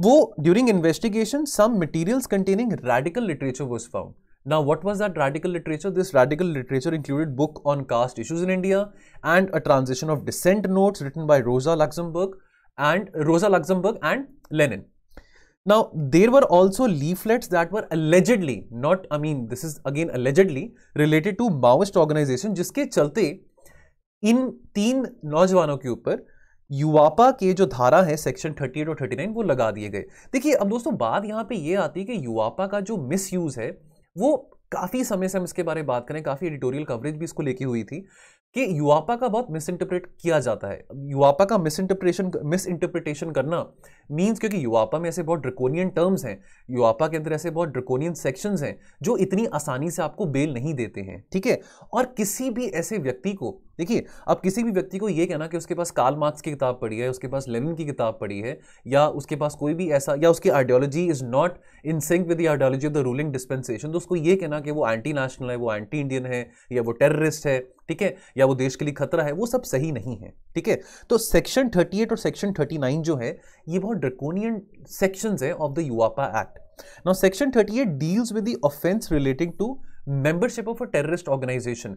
during investigation, some materials containing radical literature was found. Now, what was that radical literature? This radical literature included book on caste issues in India and a transition of dissent notes written by Rosa Luxemburg and Rosa Luxemburg and Lenin. Now, there were also leaflets that were allegedly, not, I mean, this is again allegedly related to Maoist organization, जिसके चलते इन तीन नौजवानों के ऊपर युवापा के जो धारा है सेक्शन 38 और 39 वो लगा दिए गए देखिए अब दोस्तों बात यहाँ पे ये आती है कि युवापा का जो मिसयूज है वो काफ़ी समय से हम इसके बारे में बात करें काफ़ी एडिटोरियल कवरेज भी इसको लेके हुई थी कि युवापा का बहुत मिस किया जाता है युवापा का मिस इंटरप्रेशन मिस इंटरप्रिटेशन करना मीन्स क्योंकि युवापा में ऐसे बहुत ड्रकोनियन टर्म्स हैं युवापा के अंदर ऐसे बहुत ड्रकोनियन सेक्शंस हैं जो इतनी आसानी से आपको बेल नहीं देते हैं ठीक है और किसी भी ऐसे व्यक्ति को देखिए अब किसी भी व्यक्ति को ये कहना कि उसके पास काल मार्क्स की किताब पढ़ी है उसके पास लेनिन की किताब पढ़ी है या उसके पास कोई भी ऐसा या उसकी ideology is not in sync with the ideology of the ruling dispensation तो उसको ये कहना कि वो एंटी नेशनल है वो एंटी इंडियन है या वो टेररिस्ट है ठीक है या वो देश के लिए खतरा है वो सब सही नहीं है ठीक है तो सेक्शन थर्टी और सेक्शन थर्टी जो है ये बहुत ड्रकोनियन सेक्शन है of the UAPA act now section thirty deals with the offence relating to membership of a terrorist organisation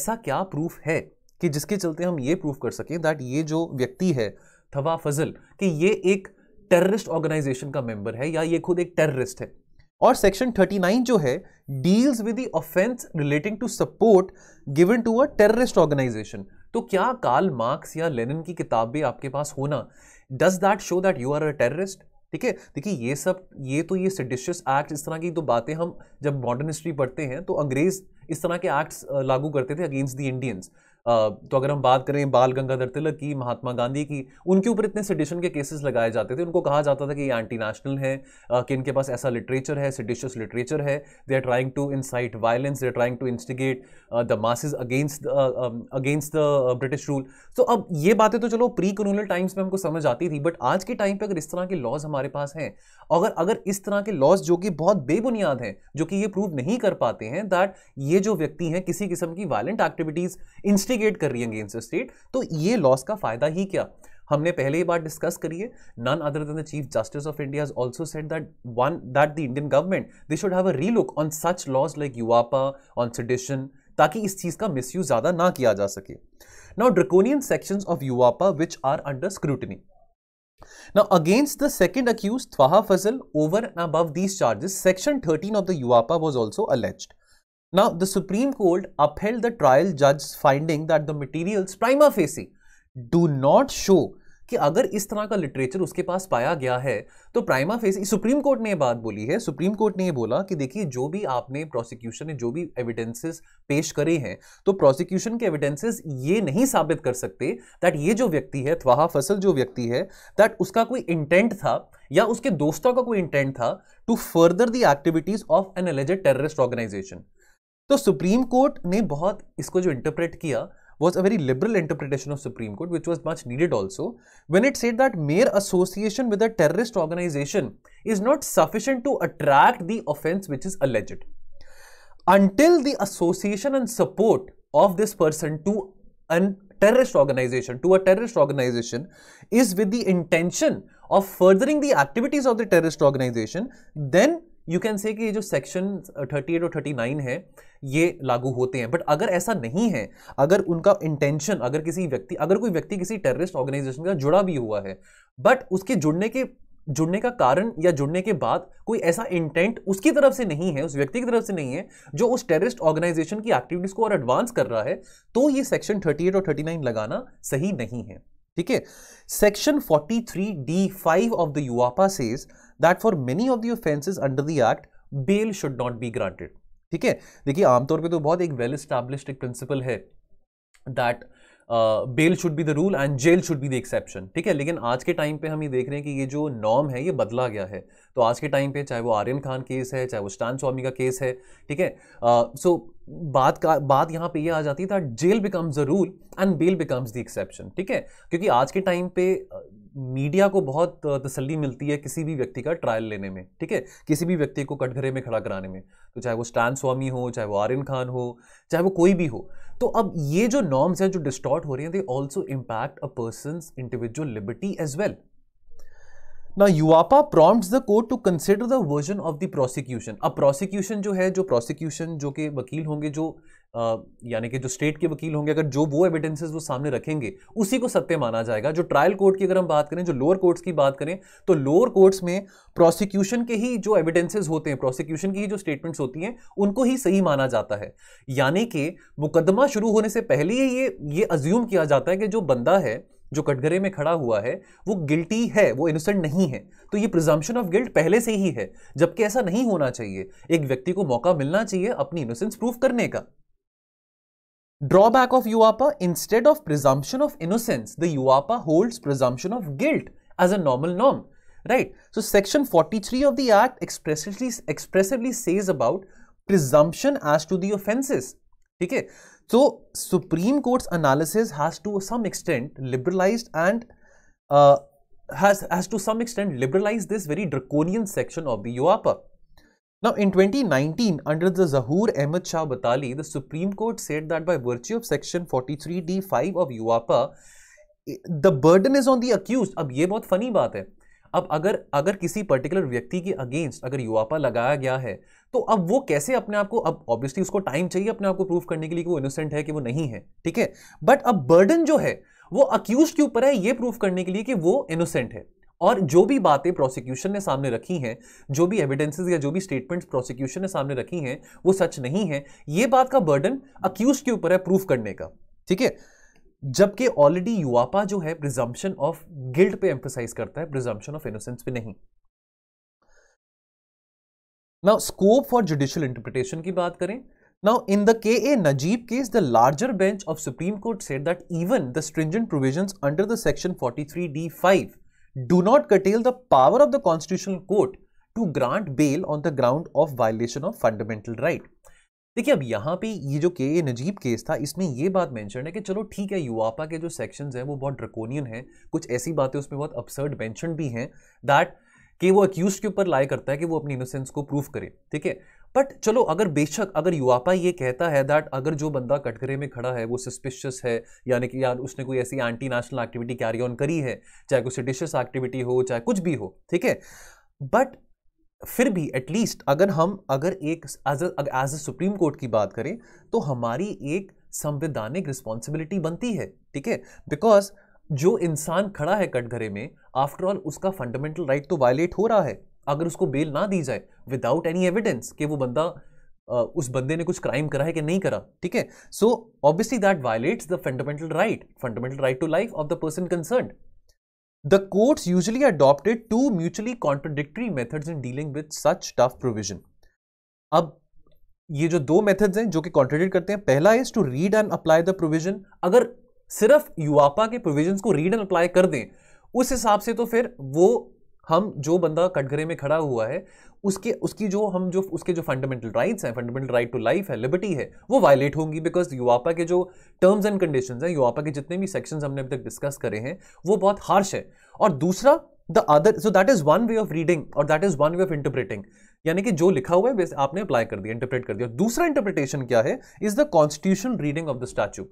ऐसा क्या प्रूफ है कि जिसके चलते हम ये प्रूव कर सकें दैट ये जो व्यक्ति है थवा फजल कि ये एक टेररिस्ट ऑर्गेनाइजेशन का मेंबर है या ये खुद एक टेररिस्ट है और सेक्शन 39 जो है deals with the offence relating to support given to a terrorist organisation तो क्या कार्ल मार्क्स या लेनिन की किताबें आपके पास होना does that show that you are a terrorist ठीक है देखिए ये सब ये तो ये सिडिशियस एक्ट इस तरह की तो बातें हम जब मॉडर्न हिस्ट्री पढ़ते हैं तो अंग्रेज इस तरह के एक्ट्स लागू करते थे अगेंस्ट द इंडियंस तो अगर हम बात करें बाल गंगाधर तिलक की महात्मा गांधी की उनके ऊपर इतने सिडिशन के केसेस लगाए जाते थे उनको कहा जाता था कि ये एंटी नेशनल है कि इनके पास ऐसा लिटरेचर है सिडिशियस लिटरेचर है they are trying to incite violence they are trying to instigate the masses against against the British rule तो अब ये बातें तो चलो प्री कॉलोनियल टाइम्स में हमको समझ आती थी बट आज के टाइम पर अगर इस तरह के लॉज हमारे पास हैं अगर अगर इस तरह के लॉज जो कि बहुत बेबुनियाद हैं जो कि ये प्रूव नहीं कर पाते हैं दैट ये जो व्यक्ति हैं किसी किस्म की वायलेंट एक्टिविटीज इंस्टिग इंस्टिगेट कर रही है अगेंस्ट द स्टेट तो ये लॉस का फायदा ही क्या हमने पहले ही बात डिस्कस करी है none other than the Chief justice of India also said that one that the Indian government they should have a relook on such laws like UAPA on sedition ताकि इस चीज का मिसयूज ज्यादा ना किया जा सके now draconian sections of UAPA which are under scrutiny Now, against the second accused, Twaha Fazal, over and above these charges, Section 13 of the UAPA was also alleged. Now, the Supreme Court upheld the trial judge's finding that the materials prima facie do not show कि अगर इस तरह का literature उसके पास पाया गया है तो प्राइमा फेस सुप्रीम कोर्ट ने यह बात बोली है सुप्रीम कोर्ट ने यह बोला कि देखिए जो भी आपने प्रोसिक्यूशन ने जो भी एविडेंसेस पेश करे हैं तो प्रोसिक्यूशन के एविडेंसेस ये नहीं साबित कर सकते दैट ये जो व्यक्ति है त्वाहा फसल जो व्यक्ति है दैट उसका कोई इंटेंट था या उसके दोस्तों का कोई इंटेंट था to further the activities of an alleged terrorist organisation तो Supreme Court ने बहुत इसको जो इंटरप्रेट किया was a very liberal interpretation of Supreme Court, which was much needed also, when it said that mere association with a terrorist organization is not sufficient to attract the offense which is alleged. Until the association and support of this person to a terrorist organization, to a terrorist organization, is with the intention of furthering the activities of the terrorist organization, then you can say कि ये जो section 38 uh, और 39 है ये लागू होते हैं but अगर ऐसा नहीं है अगर उनका इंटेंशन अगर किसी व्यक्ति अगर कोई व्यक्ति किसी टेररिस्ट ऑर्गेनाइजेशन का जुड़ा भी हुआ है बट उसके जुड़ने के जुड़ने का कारण या जुड़ने के बाद कोई ऐसा इंटेंट उसकी तरफ से नहीं है उस व्यक्ति की तरफ से नहीं है जो उस टेररिस्ट ऑर्गेनाइजेशन की एक्टिविटीज़ को और एडवांस कर रहा है तो ये सेक्शन 38 और 39 लगाना सही नहीं है ठीक है section 43 D five of the UAPA says that for many of the offences under the act bail should not be granted ठीक है देखिए आमतौर पे तो बहुत एक वेल स्टैब्लिश्ड एक प्रिंसिपल है that bail should be the rule and jail should be the exception ठीक है लेकिन आज के टाइम पे हम ये देख रहे हैं कि ये जो नॉर्म है ये बदला गया है तो आज के टाइम पे चाहे वो आर्यन खान केस है चाहे वो स्टान स्वामी का केस है ठीक है सो बात का बात यहाँ पे ये यह आ जाती है that jail becomes a rule and bail becomes the exception ठीक है क्योंकि आज के टाइम पे मीडिया को बहुत तसल्ली मिलती है किसी भी व्यक्ति का ट्रायल लेने में ठीक है किसी भी व्यक्ति को कटघरे में खड़ा कराने में तो चाहे वो स्टैन स्वामी हो चाहे वो आर्यन खान हो चाहे वो कोई भी हो तो अब ये जो नॉर्म्स हैं जो डिस्टॉर्ट हो रही हैं they also impact a person's individual liberty as well ना UAPA prompts the court to consider the version of the prosecution अब प्रोसिक्यूशन जो है जो प्रोसिक्यूशन जो के वकील होंगे जो यानी कि जो स्टेट के वकील होंगे अगर जो वो एविडेंसेस वो सामने रखेंगे उसी को सत्य माना जाएगा जो ट्रायल कोर्ट की अगर हम बात करें जो लोअर कोर्ट्स की बात करें तो लोअर कोर्ट्स में प्रोसिक्यूशन के ही जो एविडेंसेस होते हैं प्रोसिक्यूशन की ही जो स्टेटमेंट्स होती हैं उनको ही सही माना जाता है यानी कि मुकदमा शुरू होने से पहले ही ये ये अज्यूम किया जाता है कि जो बंदा है जो कटघरे में खड़ा हुआ है वो गिल्टी है वो इनोसेंट नहीं है तो ये प्रिजम्पन ऑफ गिल्ट पहले से ही है जबकि ऐसा नहीं होना चाहिए एक व्यक्ति को मौका मिलना चाहिए अपनी इनोसेंस प्रूव करने का drawback of UAPA instead of presumption of innocence the UAPA holds presumption of guilt as a normal norm right so section 43 of the act expressively expressively says about presumption as to the offences ठीक है so Supreme Court's analysis has to some extent liberalised and has has to some extent liberalized this very draconian section of the UAPA. Now, in 2019, under the Zahoor Ahmed Shah Batali, the Supreme Court said that by virtue of Section 43D5 of UAPA, the burden is on the accused. is a very funny thing. अब अगर अगर किसी particular व्यक्ति के against अगर युवापा लगाया गया है तो अब वो कैसे अपने आप को अब ऑब्वियसली उसको टाइम चाहिए अपने आप को प्रूव करने के लिए कि वो इनोसेंट है कि वो नहीं है ठीक है बट अब बर्डन जो है वो अक्यूज के ऊपर है ये प्रूव करने के लिए कि वो इनोसेंट है और जो भी बातें प्रोसिक्यूशन ने सामने रखी हैं जो भी एविडेंसेस या जो भी स्टेटमेंट्स प्रोसिक्यूशन ने सामने रखी हैं वो सच नहीं है ये बात का बर्डन अक्यूज के ऊपर है प्रूफ करने का ठीक है जबकि ऑलरेडी युवापा जो है प्रिजम्पन ऑफ गिल्ट पे एम्फोसाइज करता है प्रिजम्पन ऑफ इनोसेंस पे नहीं now scope for judicial interpretation की बात करें now in the K A Najeeb case the larger bench of supreme Court said that even the stringent provision under the section forty three D five do not curtail the power of the constitutional court to grant bail on the ground of violation of fundamental right देखिए अब यहाँ पे ये जो के Najeeb case था इसमें ये बात मेंशन है कि चलो ठीक है युवापा के जो सेक्शंस हैं वो बहुत ड्रकोनियन हैं कुछ ऐसी बातें उसमें बहुत अपसर्ड मैंशन भी हैं दैट कि वो अक्यूज के ऊपर लाए करता है कि वो अपनी इनोसेंस को प्रूव करे ठीक है बट चलो अगर बेशक अगर युवापा ये कहता है दैट अगर जो बंदा कटघरे में खड़ा है वो सस्पिशियस है यानी कि यार उसने कोई ऐसी anti national activity carry on करी है चाहे कोई सिडिशियस एक्टिविटी हो चाहे कुछ भी हो ठीक है बट फिर भी एटलीस्ट अगर हम अगर एक एज अ सुप्रीम कोर्ट की बात करें तो हमारी एक संवैधानिक रिस्पॉन्सिबिलिटी बनती है ठीक है बिकॉज जो इंसान खड़ा है कटघरे में आफ्टर ऑल उसका फंडामेंटल राइट तो वायलेट हो रहा है अगर उसको बेल ना दी जाए विदाउट एनी एविडेंस कि वो बंदा उस बंदे ने कुछ क्राइम करा है कि नहीं करा ठीक है so obviously that violates the fundamental right fundamental right to life of the person concern the courts usually adopted two mutually contradictory methods in dealing with such tough provision अब ये जो दो मेथड्स हैं जो कि कॉन्ट्रोडिक्ट करते हैं पहला is to read and apply the provision अगर सिर्फ युवापा के प्रोविजन को रीड एंड अप्लाई कर दें उस हिसाब से तो फिर वो हम जो बंदा कटघरे में खड़ा हुआ है उसके उसकी जो हम जो उसके जो फंडामेंटल राइट्स हैं फंडामेंटल राइट टू लाइफ है लिबर्टी है वो वायलेट होंगी बिकॉज युवापा के जो टर्म्स एंड कंडीशन हैं युवापा के जितने भी सेक्शन हमने अभी तक डिस्कस करे हैं वो बहुत हार्श है और दूसरा the other so that is one way of reading और that is one way of interpreting यानी कि जो लिखा हुआ है आपने अप्लाई कर दिया इंटरप्रेट कर दिया और दूसरा इंटरप्रिटेशन क्या है is the constitution reading of the statute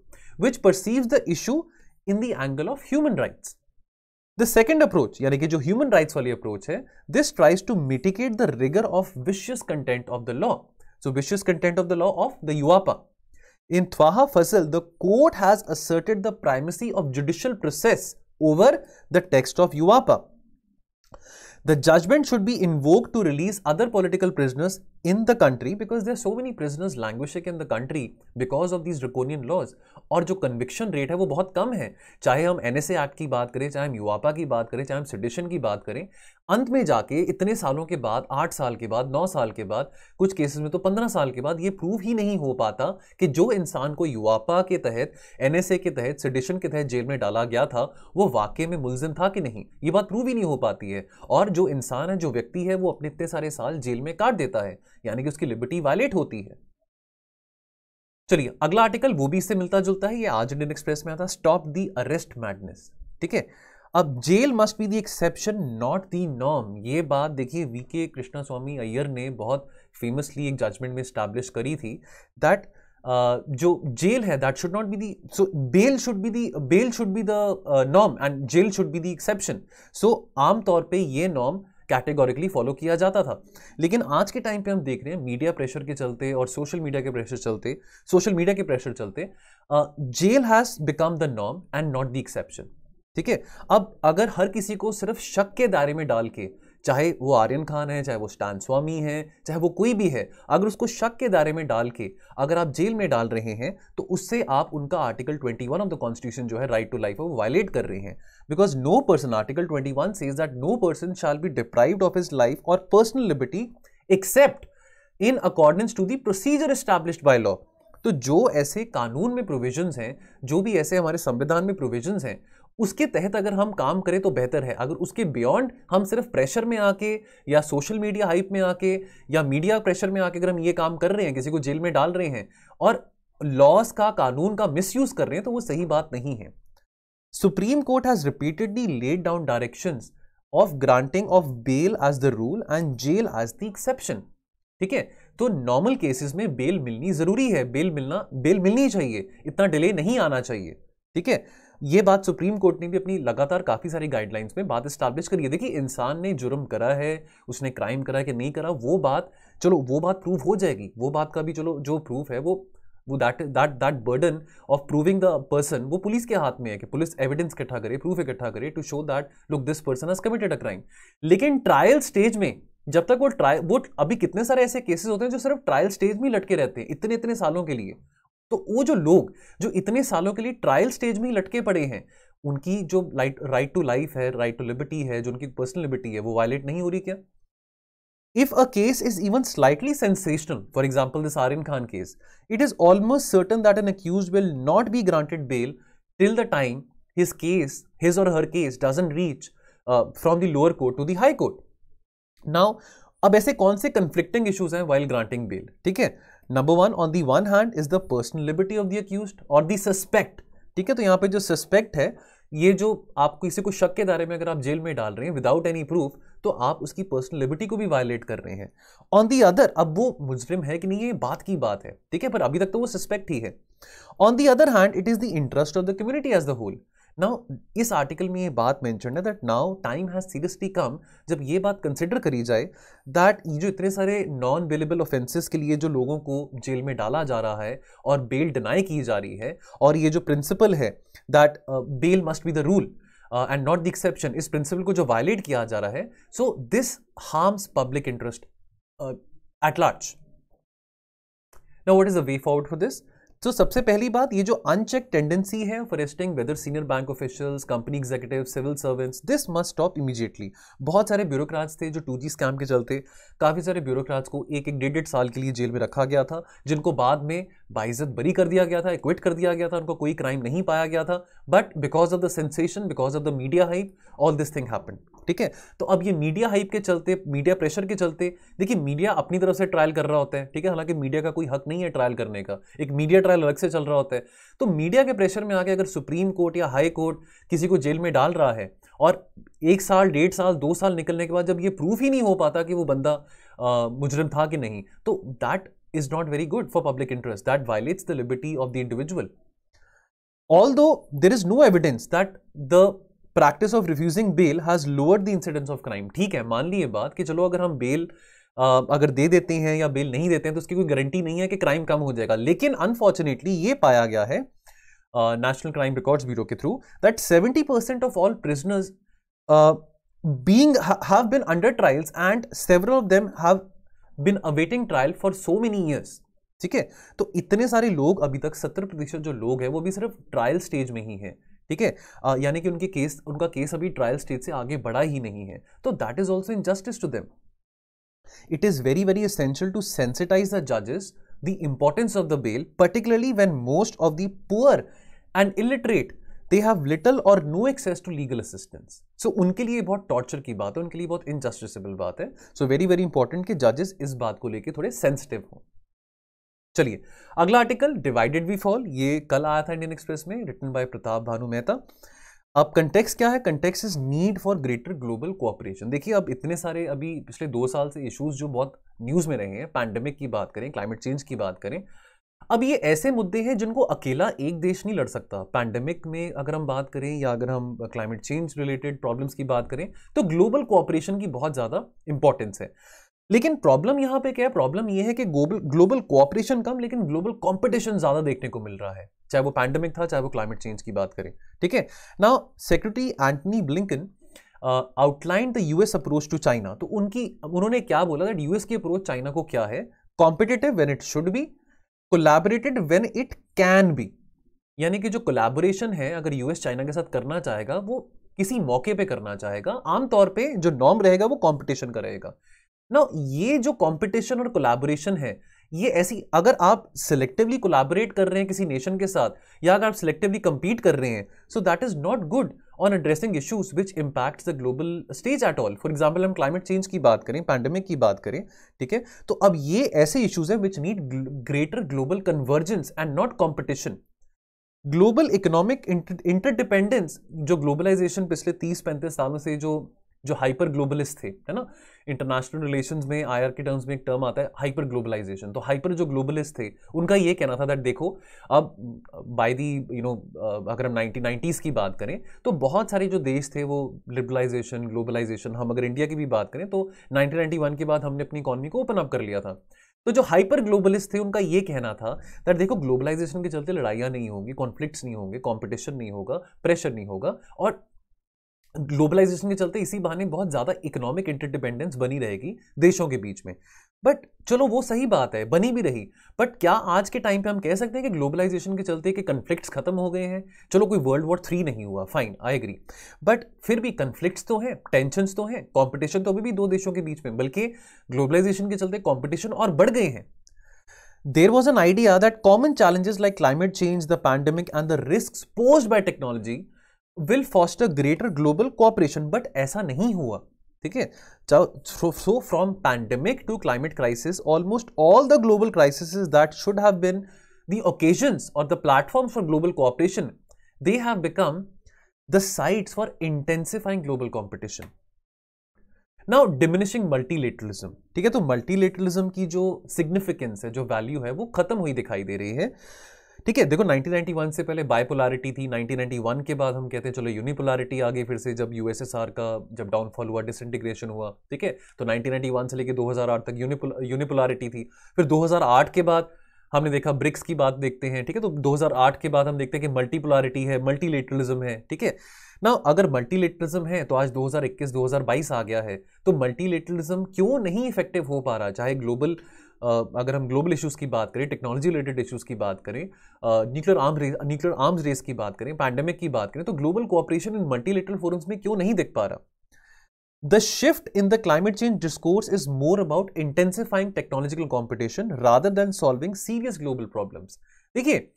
which perceive the issue in the angle of human rights The second approach, यानी कि human rights वाली approach this tries to mitigate the rigor of vicious content of the law. So vicious content of the law of the UAPA. In Thwaha Fazil, the court has asserted the primacy of judicial process over the text of UAPA. The judgment should be invoked to release other political prisoners in the country because there are so many prisoners languishing in the country because of these draconian laws और जो conviction rate है वो बहुत कम है चाहे हम N S act की बात करें चाहे हम युवापा की बात करें चाहे हम सिडिशन की बात करें अंत में जाके इतने सालों के बाद आठ साल के बाद नौ साल के बाद कुछ केसेस में तो पंद्रह साल के बाद ये प्रूव ही नहीं हो पाता कि जो इंसान को युवापा के तहत एन के तहत सिडिशन के तहत जेल में डाला गया था वो वाकई में मुलजिम था कि नहीं ये बात प्रूव ही नहीं हो पाती है और जो इंसान है जो व्यक्ति है वो अपने इतने सारे साल जेल में काट देता है यानी कि उसकी लिबर्टी वायलेट होती है चलिए अगला आर्टिकल वो भी इससे मिलता जुलता है ये आज इंडियन एक्सप्रेस में आता स्टॉप दी अरेस्ट मैडनेस ठीक है अब jail must be the exception not the norm ये बात देखिए वी के कृष्णा स्वामी अय्यर ने बहुत फेमसली एक जजमेंट में स्टैब्लिश करी थी दैट Uh, जो जेल है that should not be the so bail should be the bail should be the norm and jail should be the exception so आमतौर पे ये नॉर्म कैटेगोरिकली फॉलो किया जाता था लेकिन आज के टाइम पे हम देख रहे हैं मीडिया प्रेशर के चलते और सोशल मीडिया के प्रेशर चलते सोशल मीडिया के प्रेशर चलते jail has become the norm and not the exception ठीक है अब अगर हर किसी को सिर्फ शक के दायरे में डाल के चाहे वो आर्यन खान है चाहे वो स्टान स्वामी है चाहे वो कोई भी है अगर उसको शक के दायरे में डाल के अगर आप जेल में डाल रहे हैं तो उससे आप उनका आर्टिकल 21 ऑफ द कॉन्स्टिट्यूशन जो है राइट टू लाइफ वो वायलेट कर रहे हैं because no person article 21 says that no person shall be deprived of his life और personal liberty except in accordance to the procedure established by law तो जो ऐसे कानून में प्रोविजंस हैं जो भी ऐसे हमारे संविधान में प्रोविजंस हैं उसके तहत अगर हम काम करें तो बेहतर है अगर उसके बियॉन्ड हम सिर्फ प्रेशर में आके या सोशल मीडिया हाइप में आके या मीडिया प्रेशर में आके अगर हम ये काम कर रहे हैं किसी को जेल में डाल रहे हैं और लॉस का कानून का मिसयूज कर रहे हैं तो वो सही बात नहीं है Supreme Court has repeatedly laid down direction of granting of bail as the rule and jail as the exception ठीक है तो नॉर्मल केसेस में बेल मिलनी जरूरी है बेल मिलना बेल मिलनी चाहिए इतना डिले नहीं आना चाहिए ठीक है ये बात सुप्रीम कोर्ट ने भी अपनी लगातार काफ़ी सारी गाइडलाइंस में बात इस्टाब्लिश करी है देखिए इंसान ने जुर्म करा है उसने क्राइम करा है कि नहीं करा वो बात चलो वो बात प्रूव हो जाएगी वो बात का भी चलो जो प्रूफ है वो वो that that that burden of proving the person वो पुलिस के हाथ में है कि पुलिस एविडेंस इकट्ठा करे प्रूफ इकट्ठा करे to show that look this person has committed a crime लेकिन ट्रायल स्टेज में जब तक वो ट्रायल वो अभी कितने सारे ऐसे केसेस होते हैं जो सिर्फ ट्रायल स्टेज में लटके रहते हैं इतने इतने सालों के लिए तो वो जो लोग जो इतने सालों के लिए ट्रायल स्टेज में ही लटके पड़े हैं उनकी जो लाइट राइट टू लाइफ है राइट टू लिबर्टी है जो उनकी पर्सनल लिबर्टी है वो वायलेट नहीं हो रही क्या if a case is even slightly sensational for example this R Khan case it is almost certain that an accused will not be granted bail till the time his case his or her case doesn't reach from the lower court to the court now अब ऐसे कौन से conflicting issues हैं while granting bail ठीक है number one on the one hand is the personal liberty of the accused और the suspect ठीक है तो यहाँ पे जो सस्पेक्ट है ये जो आप किसी को शक के दायरे में अगर आप जेल में डाल रहे हैं विदाउट एनी प्रूफ तो आप उसकी पर्सनल लिबर्टी को भी वायलेट कर रहे हैं ऑन दी अदर अब वो मुजरिम है कि नहीं ये बात की बात है ठीक है पर अभी तक तो वो सस्पेक्ट ही है on the other hand it is the interest of the community as the whole now इस आर्टिकल में ये बात मैंशन है that now time has seriously come जब ये बात कंसिडर करी जाए दैट ये जो इतने सारे नॉन अवेलेबल ऑफेंसेस के लिए जो लोगों को जेल में डाला जा रहा है और बेल डिनाई की जा रही है और ये जो प्रिंसिपल है that bail must be the rule and not the exception इस प्रिंसिपल को जो वायलेट किया जा रहा है so this harms public interest at large now what is a way forward for this तो सबसे पहली बात ये जो अनचेक टेंडेंसी है for arresting whether senior bank officials company executive civil servants this must stop immediately बहुत सारे ब्यूरोक्राट्स थे जो टू स्कैम के चलते काफ़ी सारे ब्यूरोक्राट्स को एक एक डेढ़ डेढ़ साल के लिए जेल में रखा गया था जिनको बाद में बाइजत बरी कर दिया गया था इक्विट कर दिया गया था उनको कोई क्राइम नहीं पाया गया था but because of the sensation because of the media hype all this thing happen ठीक है तो अब ये मीडिया हाइप के चलते मीडिया प्रेशर के चलते देखिए मीडिया अपनी तरफ से ट्रायल कर रहा होता है ठीक है हालांकि मीडिया का कोई हक नहीं है ट्रायल करने का एक मीडिया ट्रायल अलग से चल रहा होता है तो मीडिया के प्रेशर में आके अगर सुप्रीम कोर्ट या हाई कोर्ट किसी को जेल में डाल रहा है और एक साल डेढ़ साल दो साल निकलने के बाद जब ये प्रूफ ही नहीं हो पाता कि वो बंदा मुजरम था कि नहीं तो that is not very good for public interest that violates the liberty of the individual although there is no evidence that the practice of refusing bail has lower the incidence of crime ठीक है मान ली ये बात कि चलो अगर हम bell अगर दे देते हैं या बेल नहीं देते हैं तो उसकी कोई गारंटी नहीं है कि क्राइम कम हो जाएगा लेकिन अनफॉर्चुनेटली ये पाया गया है नेशनल क्राइम रिकॉर्ड्स ब्यूरो के through that seventy percent of all prisoners being have been under trials and several of them have been awaiting trial for so many years ठीक है तो इतने सारे लोग अभी तक सत्तर प्रतिशत जो लोग हैं वो भी सिर्फ ट्रायल स्टेज में ही हैं ठीक है यानी कि उनके केस उनका केस अभी ट्रायल स्टेज से आगे बढ़ा ही नहीं है तो that is also injustice to them it is very very essential to sensitize the जजेस the importance of the bail particularly when most of the poor and illiterate they have little or no access to legal assistance so उनके लिए बहुत torture की बात है उनके लिए बहुत इनजस्टिसबल बात है सो वेरी वेरी इंपॉर्टेंट कि जजेस इस बात को लेकर थोड़े सेंसिटिव हों चलिए अगला आर्टिकल डिवाइडेड वी फॉल ये कल आया था इंडियन एक्सप्रेस में रिटन बाय प्रताप भानु मेहता अब कंटेक्स क्या है context is need for greater global cooperation देखिए अब इतने सारे अभी पिछले दो साल से इश्यूज जो बहुत न्यूज़ में रहे हैं पैंडेमिक की बात करें क्लाइमेट चेंज की बात करें अब ये ऐसे मुद्दे हैं जिनको अकेला एक देश नहीं लड़ सकता पैंडेमिक में अगर हम बात करें या अगर हम क्लाइमेट चेंज रिलेटेड प्रॉब्लम्स की बात करें तो ग्लोबल कोऑपरेशन की बहुत ज़्यादा इंपॉर्टेंस है लेकिन प्रॉब्लम यहां पे क्या है प्रॉब्लम ये है कि ग्लोबल ग्लोबल कोऑपरेशन कम लेकिन ग्लोबल कंपटीशन ज़्यादा देखने को मिल रहा है चाहे वो पैंडमिक था चाहे वो क्लाइमेट चेंज की बात करें ठीक है ना secretary Antony Blinken outline the US approach to China तो उनकी उन्होंने क्या बोला दैट यूएस की अप्रोच चाइना को क्या है competitive when it should be collaborated when it can be यानी कि जो कोलैबोरेशन है अगर यूएस चाइना के साथ करना चाहेगा वो किसी मौके पे करना चाहेगा आमतौर पे जो नॉर्म रहेगा वो कंपटीशन का रहेगा ना ये जो कंपटीशन और कोलैबोरेशन है ये ऐसी अगर आप सिलेक्टिवली कोलैबोरेट कर रहे हैं किसी नेशन के साथ या अगर आप सिलेक्टिवली कंपीट कर रहे हैं so that is not good on addressing issues which impact the global stage at all for example हम क्लाइमेट चेंज की बात करें पैंडमिक की बात करें ठीक है तो अब ये ऐसे इशूज हैं which need greater global convergence and not competition global economic interdependence जो ग्लोबलाइजेशन पिछले तीस पैंतीस सालों से जो जो हाइपर ग्लोबलिस्ट थे है ना इंटरनेशनल रिलेशंस में आईआर के टर्म्स में एक टर्म आता है हाइपर ग्लोबलाइजेशन तो हाइपर जो ग्लोबलिस्ट थे उनका ये कहना था दैट देखो अब बाय दी यू नो अगर हम नाइनटीन नाइन्टीज़ की बात करें तो बहुत सारे जो देश थे वो लिबरलाइजेशन ग्लोबलाइजेशन हम अगर इंडिया की भी बात करें तो नाइनटीन नाइन्टी वन के बाद हमने अपनी इकॉनमी को ओपन अप कर लिया था तो जो हाइपर ग्लोबलिस्ट थे उनका ये कहना था दैट देखो ग्लोबलाइजेशन के चलते लड़ाइयाँ नहीं होंगी कॉन्फ्लिक्ट्स नहीं होंगे कॉम्पिटिशन नहीं होगा प्रेशर नहीं होगा और ग्लोबलाइजेशन के चलते इसी बहाने बहुत ज़्यादा इकोनॉमिक इंटरडिपेंडेंस बनी रहेगी देशों के बीच में बट चलो वो सही बात है बनी भी रही बट क्या आज के टाइम पे हम कह सकते हैं कि ग्लोबलाइजेशन के चलते कि कन्फ्लिक्ट्स खत्म हो गए हैं चलो कोई वर्ल्ड वॉर थ्री नहीं हुआ फाइन आई एग्री बट फिर भी कन्फ्लिक्ट्स तो हैं टेंशन तो हैं कॉम्पिटिशन तो अभी भी दो देशों के बीच में बल्कि ग्लोबलाइजेशन के चलते कॉम्पिटिशन और बढ़ गए हैं there was an idea that common challenges like climate change the pandemic and the risk pose by technology will foster a greater global cooperation but ऐसा नहीं हुआ ठीक है so from pandemic to climate crisis almost all the global crisis that should have been the occasions और the platform for global cooperation they have become the sites for intensifying global competition now diminishing multilateralism ठीक है तो multilateralism की जो significance है जो value है वो खत्म हुई दिखाई दे रही है ठीक है देखो 1991 से पहले बायपोलैरिटी थी 1991 के बाद हम कहते हैं चलो यूनिपोलारिटी आ गई फिर से जब यूएसएसआर का जब डाउनफॉल हुआ डिसइंटीग्रेशन हुआ ठीक है तो 1991 से लेके 2008 तक यूनिपोलारिटी थी फिर 2008 के बाद हमने देखा ब्रिक्स की बात देखते हैं ठीक है तो 2008 के बाद हम देखते हैं कि मल्टीपोलारिटी है मल्टीलेटरलिज्म है ठीक है ना अगर मल्टीलेटरलिज्म है तो आज 2021-2022 आ गया है तो मल्टीलेटरलिज्म क्यों नहीं इफेक्टिव हो पा रहा चाहे ग्लोबल अगर हम ग्लोबल इश्यूज़ की बात करें टेक्नोलॉजी रिलेटेड इश्यूज़ की बात करें nuclear arm race nuclear arms race की बात करें पैंडेमिक की बात करें तो global cooperation in multilateral forums में क्यों नहीं दिख पा रहा the shift in the climate change discourse is more about intensifying technological competition rather than solving serious global problems देखिए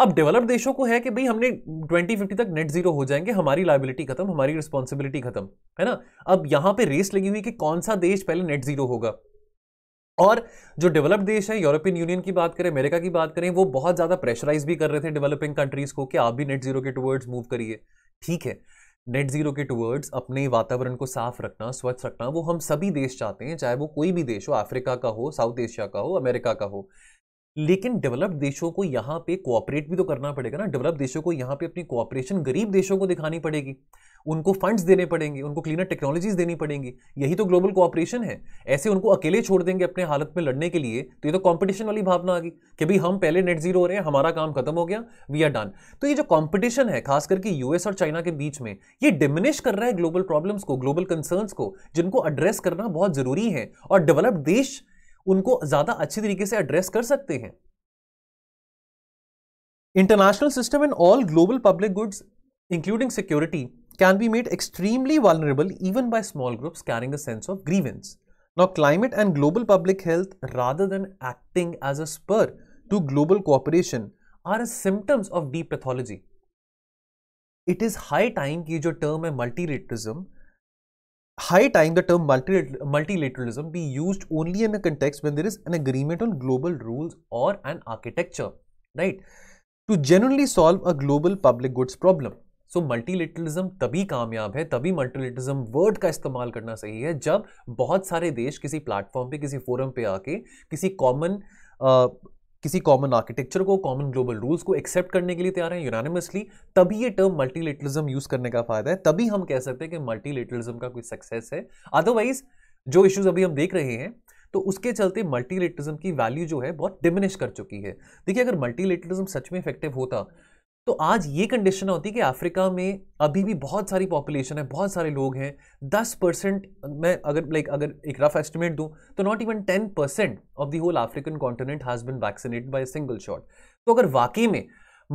अब डेवलप्ड देशों को है कि भाई हमने 2050 तक नेट जीरो हो जाएंगे हमारी लाइबिलिटी खत्म हमारी रिस्पॉन्सिबिलिटी खत्म है ना अब यहाँ पे रेस लगी हुई कि कौन सा देश पहले नेट जीरो होगा और जो डेवलप्ड देश है यूरोपियन यूनियन की बात करें अमेरिका की बात करें वो बहुत ज़्यादा प्रेशराइज भी कर रहे थे डेवलपिंग कंट्रीज़ को कि आप भी नेट जीरो के टूवर्ड्स मूव करिए ठीक है नेट जीरो के टूवर्ड्स अपने वातावरण को साफ रखना स्वच्छ रखना वो हम सभी देश चाहते हैं चाहे वो कोई भी देश हो अफ्रीका का हो साउथ एशिया का हो अमेरिका का हो लेकिन डेवलप्ड देशों को यहाँ पे कोऑपरेट भी तो करना पड़ेगा ना डेवलप्ड देशों को यहाँ पे अपनी कोऑपरेशन गरीब देशों को दिखानी पड़ेगी उनको फंड्स देने पड़ेंगे उनको क्लीनर टेक्नोलॉजीज देनी पड़ेंगी यही तो ग्लोबल कोऑपरेशन है ऐसे उनको अकेले छोड़ देंगे अपने हालत में लड़ने के लिए तो ये तो कॉम्पिटिशन वाली भावना आ गई कि भाई हम पहले नेट जीरो हो रहे हैं हमारा काम खत्म हो गया वी आर डन तो ये जो कॉम्पिटिशन है खास करके यूएस और चाइना के बीच में ये डिमिनिश कर रहा है ग्लोबल प्रॉब्लम्स को ग्लोबल कंसर्न्स को जिनको एड्रेस करना बहुत जरूरी है और डेवलप्ड देश उनको ज्यादा अच्छी तरीके से एड्रेस कर सकते हैं international system in all global public goods including security can be made extremely vulnerable even by small groups carrying a sense of grievance now climate and global public health rather than acting as a spur to global cooperation are a symptoms of deep pathology it is high time की जो term है multilateralism high time the term multilateralism be used only in a context when there is an agreement on global rules or an architecture, right? To genuinely solve a global public goods problem. So multilateralism तभी कामयाब है तभी multilateralism word का इस्तेमाल करना सही है जब बहुत सारे देश किसी प्लेटफॉर्म पे किसी फोरम पे आके किसी कॉमन किसी कॉमन आर्किटेक्चर को कॉमन ग्लोबल रूल्स को एक्सेप्ट करने के लिए तैयार हैं यूनानिमसली तभी ये टर्म मल्टीलेटरलिज्म यूज करने का फायदा है तभी हम कह सकते हैं कि मल्टीलेटरलिज्म का कोई सक्सेस है अदरवाइज जो इश्यूज अभी हम देख रहे हैं तो उसके चलते मल्टीलेटरिज्म की वैल्यू जो है बहुत डिमिनिश कर चुकी है देखिए अगर मल्टीलेटरिज्म सच में इफेक्टिव होता तो आज ये कंडीशन होती है कि अफ्रीका में अभी भी बहुत सारी पॉपुलेशन है बहुत सारे लोग हैं दस परसेंट मैं अगर लाइक अगर एक रफ एस्टिमेट दूं तो not even ten percent of the whole African continent has been vaccinated by single shot तो अगर वाकई में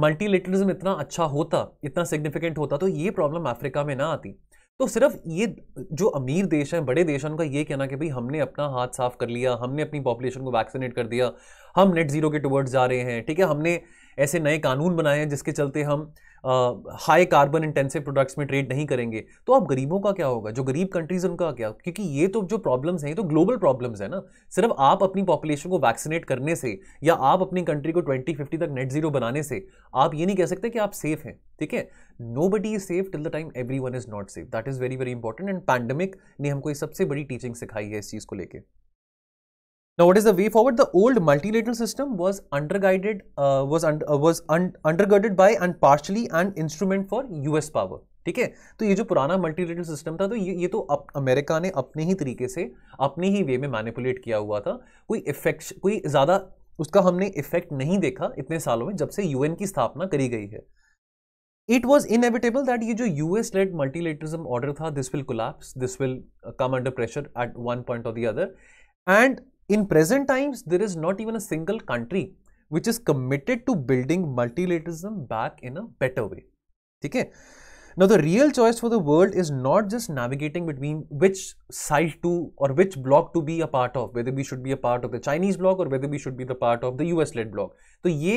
मल्टीलिटरिज्म इतना अच्छा होता इतना सिग्निफिकेंट होता तो ये प्रॉब्लम अफ्रीका में ना आती तो सिर्फ ये जो अमीर देश हैं बड़े देश हैं उनका ये कहना कि भाई हमने अपना हाथ साफ कर लिया हमने अपनी पॉपुलेशन को वैक्सीनेट कर दिया हम नेट जीरो के टुवर्ड्स जा रहे हैं ठीक है हमने ऐसे नए कानून बनाए हैं जिसके चलते हम हाई कार्बन इंटेंसिव प्रोडक्ट्स में ट्रेड नहीं करेंगे तो अब गरीबों का क्या होगा जो गरीब कंट्रीज उनका क्या क्योंकि ये तो जो प्रॉब्लम्स हैं ये तो ग्लोबल प्रॉब्लम्स है ना सिर्फ आप अपनी पॉपुलेशन को वैक्सीनेट करने से या आप अपनी कंट्री को 2050 तक नेट जीरो बनाने से आप ये नहीं कह सकते कि आप सेफ हैं ठीक है nobody is safe till the time everyone is not safe that is very very important and pandemic ने हमको ये सबसे बड़ी टीचिंग सिखाई है इस चीज़ को लेकर Now, what is the way forward? The old multilateral system was underguided, uh, was under uh, was un, undergirded by and partially an instrument for U.S. power. ठीक है तो ये जो पुराना मल्टीलेटरल सिस्टम था तो ये ये तो अप, अमेरिका ने अपने ही तरीके से अपने ही वे में मैनिपुलेट किया हुआ था कोई इफेक्ट कोई ज़्यादा उसका हमने इफेक्ट नहीं देखा इतने सालों में जब से यूएन की स्थापना करी गई है इट वॉज इनएविटेबल दैट ये जो यूएस लेड मल्टीलेटरिज्म ऑर्डर था this will collapse this will come under pressure at one point of the other end In present times, there is not even a single country which is committed to building multilateralism back in a better way. Okay? Now, the real choice for the world is not just navigating between which side to or which block to be a part of, whether we should be a part of the Chinese block or whether we should be the part of the US led block. So, ye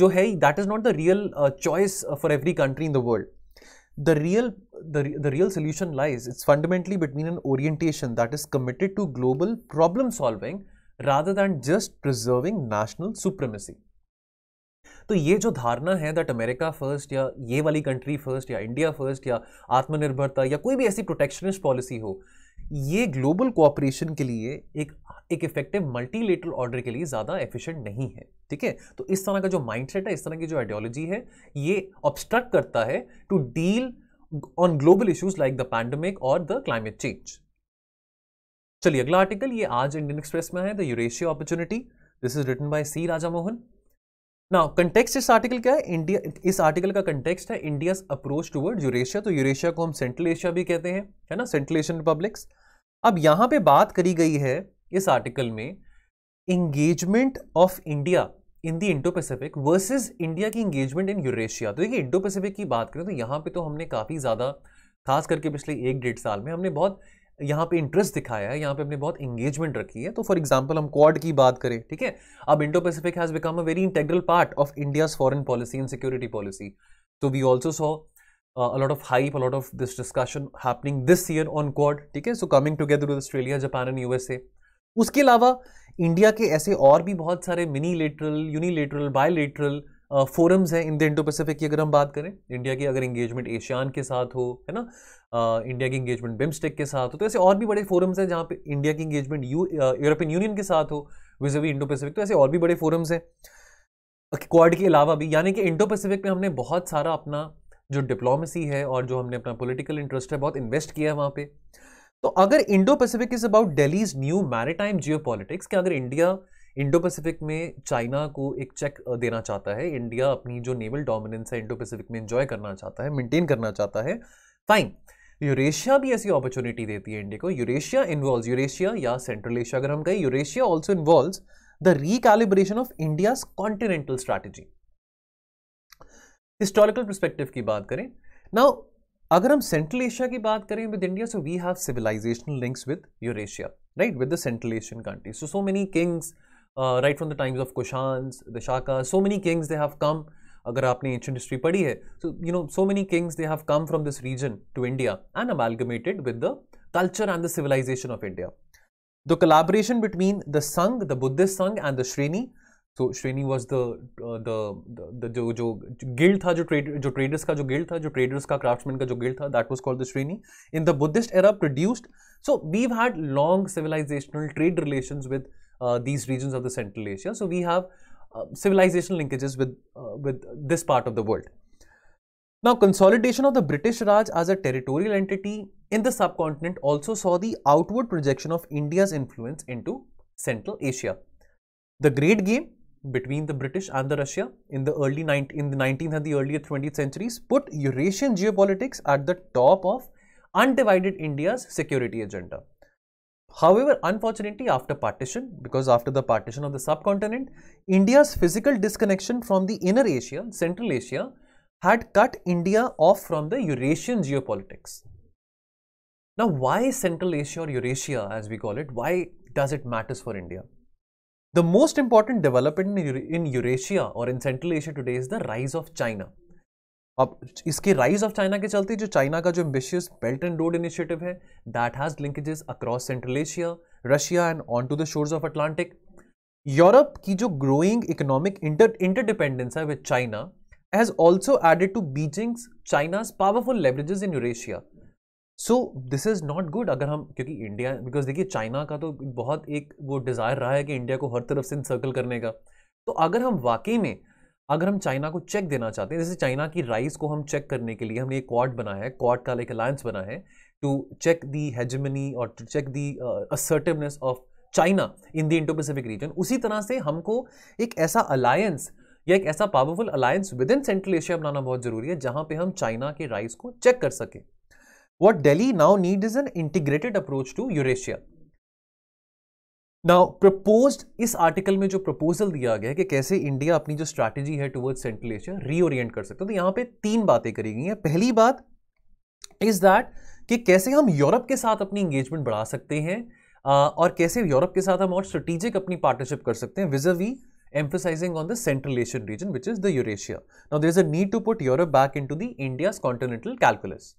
जो है that is not the choice choice for every country in the the real the, the real solution lies it's fundamentally between an orientation that is committed to global problem solving rather than just preserving national supremacy तो ये जो धारणा है that America first या ये वाली country first या India first या आत्मनिर्भरता या कोई भी ऐसी प्रोटेक्शनिस्ट पॉलिसी हो ये ग्लोबल कोऑपरेशन के लिए एक एक इफेक्टिव मल्टीलेटरल ऑर्डर के लिए ज़्यादा एफिशिएंट नहीं है ठीक है तो इस तरह का जो माइंडसेट है इस तरह की जो आइडियोलॉजी है ये ऑब्स्ट्रक्ट करता है to deal on global issues like the pandemic और द क्लाइमेट चेंज चलिए अगला आर्टिकल ये आज इंडियन एक्सप्रेस में है the Eurasia opportunity this is written by C Raja Mohan now context इस आर्टिकल क्या है इंडिया इस आर्टिकल का कंटेक्स्ट है इंडिया अप्रोच टूवर्ड यूरेशिया तो यूरेशिया को हम सेंट्रल एशिया भी कहते हैं है ना सेंट्रल एशियन रिपब्लिक्स अब यहाँ पे बात करी गई है इस आर्टिकल में engagement of India in the Indo Pacific versus India की इंगेजमेंट इन यूरेशिया तो देखिए इंडो पैसिफिक की बात करें तो यहाँ पे तो हमने काफ़ी ज़्यादा खास करके पिछले एक डेढ़ साल में हमने बहुत यहाँ पे इंटरेस्ट दिखाया है यहाँ पे हमने बहुत इंगेजमेंट रखी है तो फॉर एग्जांपल हम क्वाड की बात करें ठीक है अब Indo Pacific has become a very integral part of India's foreign policy and security policy तो we also saw a lot of hype a lot of this discussion happening this year on Quad ठीक है, so coming together with Australia Japan and USA. उसके अलावा India के ऐसे और भी बहुत सारे mini lateral unilateral bilateral forums हैं इन द इंडो पैसिफिक की अगर हम बात करें इंडिया की अगर इंगेजमेंट एशियान के साथ हो है ना इंडिया की इंगेजमेंट बिम्स्टेक के साथ हो तो ऐसे और भी बड़े फोरम्स हैं जहाँ पे इंडिया की इंगेजमेंट यू यूरोपियन यूनियन के साथ हो विजवी इंडो पैसिफिक तो ऐसे और भी बड़े फोरम्स हैं क्वाड के अलावा भी यानी कि इंडो पैसिफिक में हमने बहुत सारा अपना जो डिप्लोमेसी है और जो हमने अपना पोलिटिकल इंटरेस्ट है बहुत इन्वेस्ट किया है वहाँ पर तो अगर Indo Pacific is about Delhi's new maritime geo politics कि अगर इंडिया इंडो पैसिफिक में चाइना को एक चेक देना चाहता है इंडिया अपनी जो नेवल डोमिनेंस है इंडो पैसिफिक में इंजॉय करना चाहता है मेंटेन करना चाहता है फाइन यूरेशिया भी ऐसी अपॉर्चुनिटी देती है इंडिया को यूरेशिया इन्वॉल्व यूरेशिया या सेंट्रल एशिया अगर हम कहें Eurasia also involve the recalibration of India continental strategy historical perspective की बात करें नाउ अगर हम सेंट्रल एशिया की बात करें with India so we have civilizational links with Eurasia right with the central Asian countries so so many kings right from the times of Kushans the Shaka so many kings they have come अगर आपने ancient history पढ़ी है so you know so many kings they have come from this region to India and amalgamated with the culture and the civilization of India the collaboration between the Sangha the Buddhist Sangha and the shreni so श्रेणी was the जो जो guild था जो trade जो traders का जो guild था जो ट्रेडर्स का क्राफ्टमैन का जो गिल्ड था that was called the shreni in the Buddhist era produced so we had long civilizational trade relation with these region of the central Asia so we have Uh, civilization linkages with, uh, with this part of the world. Now, consolidation of the British Raj as a territorial entity in the subcontinent also saw the outward projection of India's influence into Central Asia. The great game between the British and the Russia in the early 19, in the 19th and the early 20th centuries put Eurasian geopolitics at the top of undivided India's security agenda. However, unfortunately, after partition, because after the partition of the subcontinent, India's physical disconnection from the inner Asia, Central Asia, had cut India off from the Eurasian geopolitics. Now, why Central Asia or Eurasia, as we call it, why does it matter for India? The most important development in Eurasia or in Central Asia today is the rise of China. अब इसके rise of China के चलते जो China का जो ambitious belt and road initiative है that has linkages across central Asia Russia and on to the shores of Atlantic Europe की जो ग्रोइंग इकोनॉमिक इंटर इंटरडिपेंडेंस है with China has also added to Beijing China's powerful leverages in Eurasia so this is not good अगर हम क्योंकि India because देखिए China का तो बहुत एक वो डिज़ायर रहा है कि इंडिया को हर तरफ से इंसर्कल करने का तो अगर हम वाकई में अगर हम चाइना को चेक देना चाहते हैं जैसे चाइना की राइस को हम चेक करने के लिए हमने एक क्वाड बनाया है क्वाड का एक अलायंस बना है टू चेक दी हेजमनी और to check the assertiveness of China in the Indo Pacific region उसी तरह से हमको एक ऐसा अलायंस या एक ऐसा powerful alliance within central Asia बनाना बहुत जरूरी है जहां पे हम चाइना के राइस को चेक कर सकें what Delhi now need is an integrated approach to Eurasia now propose इस आर्टिकल में जो प्रपोजल दिया गया है कि कैसे इंडिया अपनी जो स्ट्रैटेजी है टुवर्ड्स सेंट्रल एशिया रीओरियंट कर सकते हो तो यहां पे तीन बातें करी गई हैं पहली बात इज दैट कि कैसे हम यूरोप के साथ अपनी इंगेजमेंट बढ़ा सकते हैं और कैसे यूरोप के साथ हम और स्ट्रेटेजिक अपनी पार्टनरशिप कर सकते हैं vis-a-vis emphasizing on the Central Asian region, which is the Eurasia. Now, there is a to put Europe back in to the India's continental calculus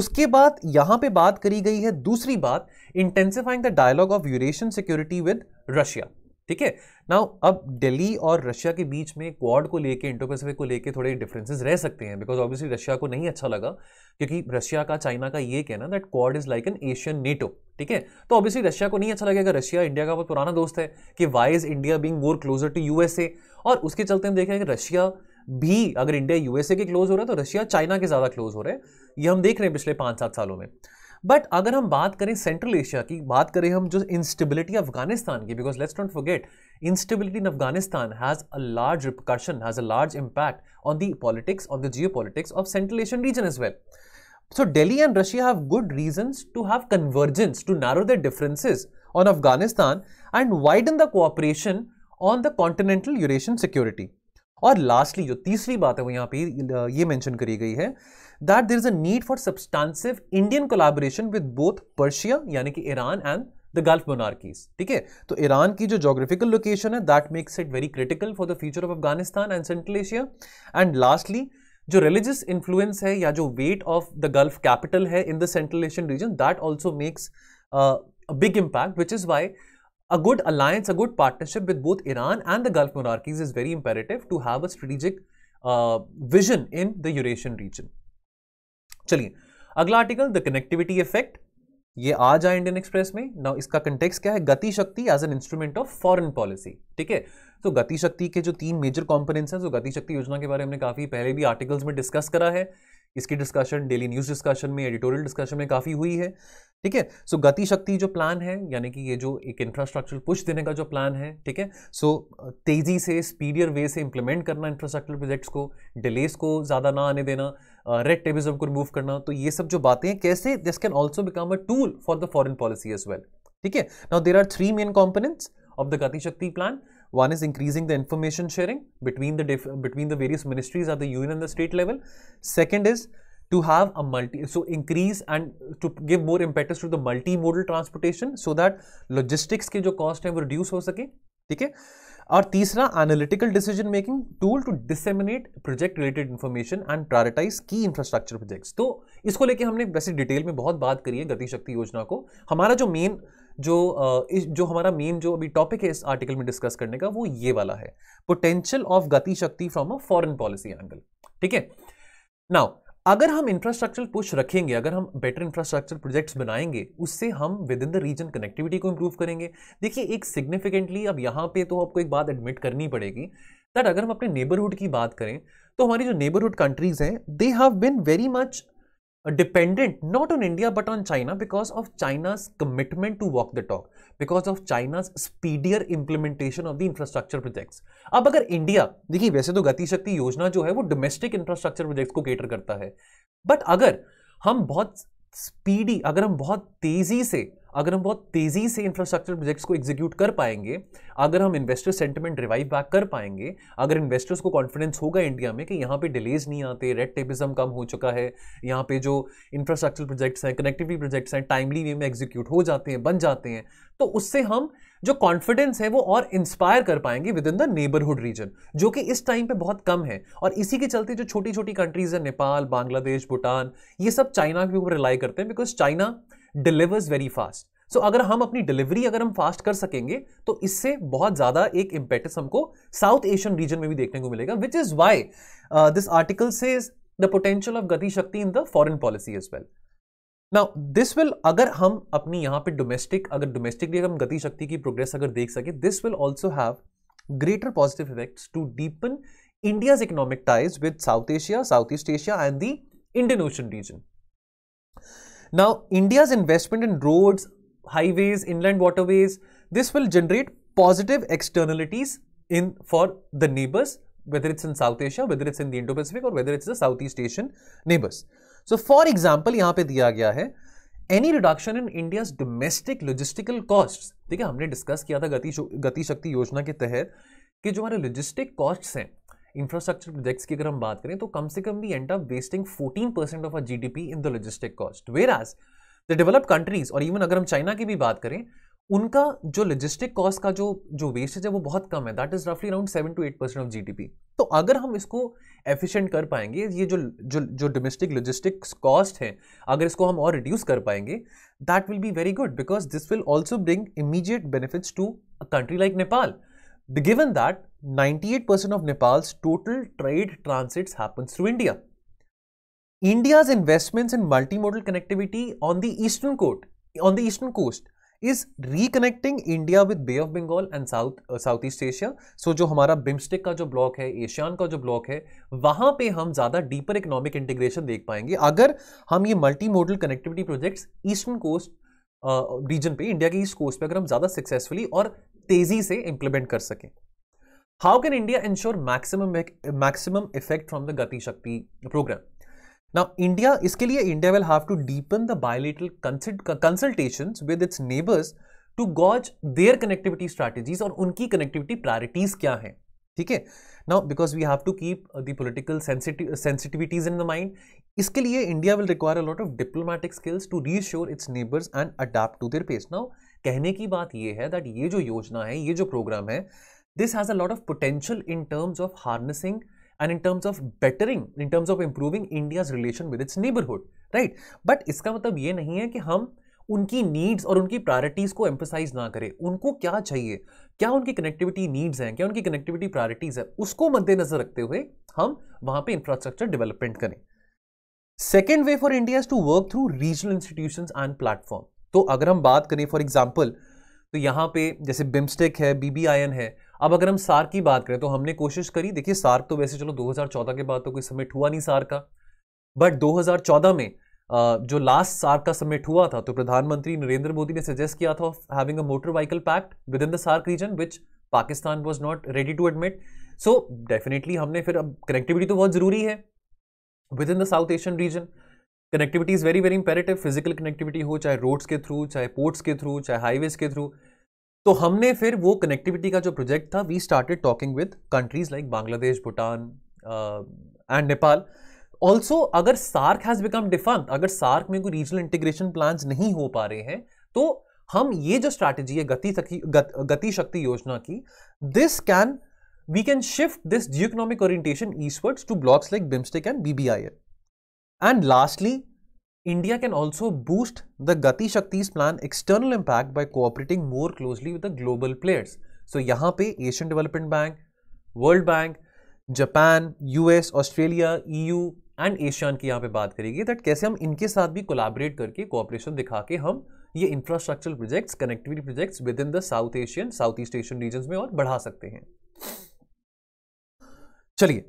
उसके बाद यहां पे बात करी गई है दूसरी बात intensifying the dialogue of Eurasian security with Russia ठीक है नाउ अब दिल्ली और रशिया के बीच में क्वाड को लेके इंडो पैसिफिक को लेके थोड़े डिफरेंसेस रह सकते हैं बिकॉज ऑब्वियसली रशिया को नहीं अच्छा लगा क्योंकि रशिया का चाइना का ये कहना that Quad is like an Asian NATO ठीक है तो ऑब्वियसली रशिया को नहीं अच्छा लगेगा रशिया इंडिया का बहुत पुराना दोस्त है कि why is India being more closer to USA और उसके चलते हम देखें कि रशिया भी अगर इंडिया यूएसए के क्लोज हो रहा है तो रशिया चाइना के ज्यादा क्लोज हो रहे हैं ये हम देख रहे हैं पिछले पांच सात सालों में बट अगर हम बात करें सेंट्रल एशिया की बात करें हम जो इंस्टेबिलिटी अफगानिस्तान की because let's don't forget instability in Afghanistan has a large repercussion has a large impact on the politics on the geopolitics of central Asian region as well so Delhi and Russia have good reason to have convergence to narrow the on Afghanistan and wide in the cooperation on the continental Eurasian security और lastly जो तीसरी बात है वो यहाँ पे ये mention करी गई है that there is a need for substantive Indian collaboration with both Persia यानी कि Iran and the Gulf monarchies ठीक है तो ईरान की जो जोग्राफिकल लोकेशन है that makes it very critical for the future of Afghanistan and Central Asia and lastly जो religious influence है या जो weight of the Gulf capital है in the central Asian region that also makes big impact which is why A good alliance, a good partnership with both Iran and the Gulf monarchies is very imperative to have a strategic uh, vision in the Eurasian region. चलिए अगला article the connectivity effect ये आ जाए Indian Express में ना इसका context क्या है Gati Shakti as an instrument of foreign policy ठीक है तो गति शक्ति के जो तीन मेजर कॉम्पोनेंट्स हैं तो गति शक्ति योजना के बारे में हमने काफ़ी पहले भी आर्टिकल्स में डिस्कस करा है इसकी डिस्कशन डेली न्यूज़ डिस्कशन में एडिटोरियल डिस्कशन में काफ़ी हुई है ठीक है सो गति शक्ति जो प्लान है यानी कि ये जो एक इंफ्रास्ट्रक्चर पुश देने का जो प्लान है ठीक है सो तेज़ी से स्पीडियर वे से इंप्लीमेंट करना इंफ्रास्ट्रक्चर प्रोजेक्ट्स को डिलेस को ज़्यादा ना आने देना रेड टेबिज्म को रिमूव करना तो ये सब जो बातें हैं कैसे this can also become a tool for the foreign policy as well ठीक है now there are three main components of the Gati Shakti plan One is increasing the information sharing between the between the various ministries at the union and the state level. Second is to have a multi so increase and to give more impetus to the multimodal transportation so that logistics ke jo cost hai wo reduce ho sake theek hai और तीसरा analytical decision making tool to disseminate project related information and prioritize key infrastructure projects तो इसको लेके हमने वैसे detail में बहुत बात करी है गति शक्ति योजना को हमारा जो मेन main जो इस जो हमारा मेन जो अभी टॉपिक है इस आर्टिकल में डिस्कस करने का वो ये वाला है potential of Gati Shakti from a foreign policy angle ठीक है नाउ अगर हम इंफ्रास्ट्रक्चर पुश रखेंगे अगर हम बेटर इंफ्रास्ट्रक्चर प्रोजेक्ट्स बनाएंगे उससे हम within the region connectivity को इंप्रूव करेंगे देखिए एक सिग्निफिकेंटली अब यहाँ पे तो आपको एक बात एडमिट करनी पड़ेगी दैट अगर हम अपने नेबरहुड की बात करें तो हमारी जो नेबरहुड कंट्रीज हैं they have been very much dependent not on India but on China because of China's commitment to walk the talk, because of China's speedier implementation of the infrastructure projects. अब अगर India देखिए वैसे तो गति शक्ति योजना जो है वो डोमेस्टिक इंफ्रास्ट्रक्चर प्रोजेक्ट्स को केटर करता है बट अगर हम बहुत स्पीडी अगर हम बहुत तेजी से अगर हम बहुत तेज़ी से इंफ्रास्ट्रक्चर प्रोजेक्ट्स को एग्जीक्यूट कर पाएंगे अगर हम इन्वेस्टर सेंटिमेंट रिवाइव बैक कर पाएंगे अगर इन्वेस्टर्स को कॉन्फिडेंस होगा इंडिया में कि यहाँ पे डिलेज नहीं आते रेड टेपिज्म कम हो चुका है यहाँ पे जो इंफ्रास्ट्रक्चर प्रोजेक्ट्स हैं कनेक्टिविटी प्रोजेक्ट्स हैं टाइमली वे में एग्जीक्यूट हो जाते हैं बन जाते हैं तो उससे हम जो कॉन्फिडेंस है वो और इंस्पायर कर पाएंगे within the neighbourhood region जो कि इस टाइम पे बहुत कम है और इसी के चलते जो छोटी छोटी कंट्रीज हैं नेपाल बांग्लादेश भूटान ये सब चाइना के ऊपर रिलाई करते हैं because China delivers very fast so अगर हम अपनी डिलीवरी अगर हम फास्ट कर सकेंगे तो इससे बहुत ज्यादा एक इम्पेटस हमको साउथ एशियन रीजन में भी देखने को मिलेगा which is why this article से the potential of Gati Shakti in the foreign policy as well now this will अगर हम अपनी यहां पे डोमेस्टिक अगर डोमेस्टिकली अगर हम गति शक्ति की प्रोग्रेस अगर देख सके this will also have greater positive effect to deepen India's economic ties with South Asia South East Asia and the Indian Ocean region Now, India's investment in roads, highways, inland waterways, this will generate positive externalities in for the neighbors, whether it's in South Asia, whether it's in the Indo-Pacific or whether it's the Southeast Asian neighbors. So, for example, यहाँ पे दिया गया है any reduction in India domestic logistical cost देखिए हमने discuss किया था गति गति शक्ति योजना के तहत कि जो हमारे लॉजिस्टिक कॉस्ट्स हैं इंफ्रास्ट्रक्चर प्रोजेक्ट्स की अगर हम बात करें तो कम से कम भी end up wasting 14 percent of R P in the logistic cost whereas the developed countries और इवन अगर हम चाइना की भी बात करें उनका जो लॉजिस्टिक कॉस्ट का जो जो वेस्टेज है वो बहुत कम है दैट इज रफली around seven to eight percent of G D P तो अगर हम इसको एफिशिएंट कर पाएंगे ये जो जो जो डोमेस्टिक लॉजिस्टिक्स कॉस्ट है अगर इसको हम और रिड्यूस कर पाएंगे that will be very good because this will also bring immediate benefits to a country like Nepal given that 98% of Nepal's total trade transits happens through India. India's investments in multimodal connectivity on the eastern coast, on the eastern coast is reconnecting India with Bay of Bengal and South uh, Southeast Asia. So जो हमारा बिम्स्टिक का जो block है ASEAN का जो block है वहां पे हम ज़्यादा डीपर इकोनॉमिक इंटीग्रेशन देख पाएंगे अगर हम ये multi modal connectivity projects eastern coast region पे इंडिया के ईस्ट कोस्ट पे अगर हम ज़्यादा सक्सेसफुली और तेजी से इंप्लीमेंट कर सके how can India ensure maximum maximum effect from the Gati Shakti programme now India इसके लिए India will have to deepen the bilateral consultation with its neighbours to gauge their connectivity strategies और उनकी कनेक्टिविटी प्रायोरिटीज क्या है ठीक है now because we have to keep the political sensitivities in the mind इसके लिए India will require a lot of diplomatic skills to reassure its neighbours and adapt to their pace now कहने की बात यह है दैट ये जो योजना है ये जो प्रोग्राम है this has a lot of potential in terms of harnessing and in terms of bettering in terms of improving India's relation with its neighbourhood right but इसका मतलब ये नहीं है कि हम उनकी नीड्स और उनकी प्रायोरिटीज़ को एम्फोसाइज ना करें उनको क्या चाहिए क्या उनकी कनेक्टिविटी नीड्स हैं क्या उनकी कनेक्टिविटी प्रायोरिटीज़ है उसको मद्देनजर रखते हुए हम वहाँ पे इंफ्रास्ट्रक्चर डेवलपमेंट करें second way for India is to work through regional institution and platform तो अगर हम बात करें फॉर एग्जाम्पल तो यहाँ पे जैसे बिम्स्टेक है बी है अब अगर हम सार की बात करें तो हमने कोशिश करी देखिए सार्क तो वैसे चलो 2014 के बाद तो कोई समिट हुआ नहीं सार का बट 2014 में जो लास्ट सार्क का समिट हुआ था तो प्रधानमंत्री नरेंद्र मोदी ने सजेस्ट किया था having a motor vehicle pact within the SAARC region which Pakistan was not ready to admit so definitely हमने फिर अब कनेक्टिविटी तो बहुत ज़रूरी है within the South Asian region connectivity is very very imperative physical connectivity हो चाहे roads के थ्रू चाहे पोर्ट्स के थ्रू चाहे हाईवेज के थ्रू तो हमने फिर वो कनेक्टिविटी का जो प्रोजेक्ट था we started talking with countries like Bangladesh Bhutan and Nepal also अगर सार्क हैज़ बिकम डिफंक्ट अगर सार्क में कोई रीजनल इंटीग्रेशन प्लान नहीं हो पा रहे हैं तो हम ये जो स्ट्रैटेजी है गति गति शक्ति योजना की this can we can shift this economic orientation eastwards to blocs like BIMSTEC and BBIN and lastly India can also boost the Gati Shakti's plan external impact by cooperating more closely with the global players. So यहाँ पे Asian Development Bank, World Bank, Japan US Australia EU and ASEAN की यहाँ पे बात करेगी that कैसे हम इनके साथ भी कोलाबरेट करके कोऑपरेशन दिखा के हम ये infrastructure projects connectivity projects within the South Asian South East Asian region में और बढ़ा सकते हैं चलिए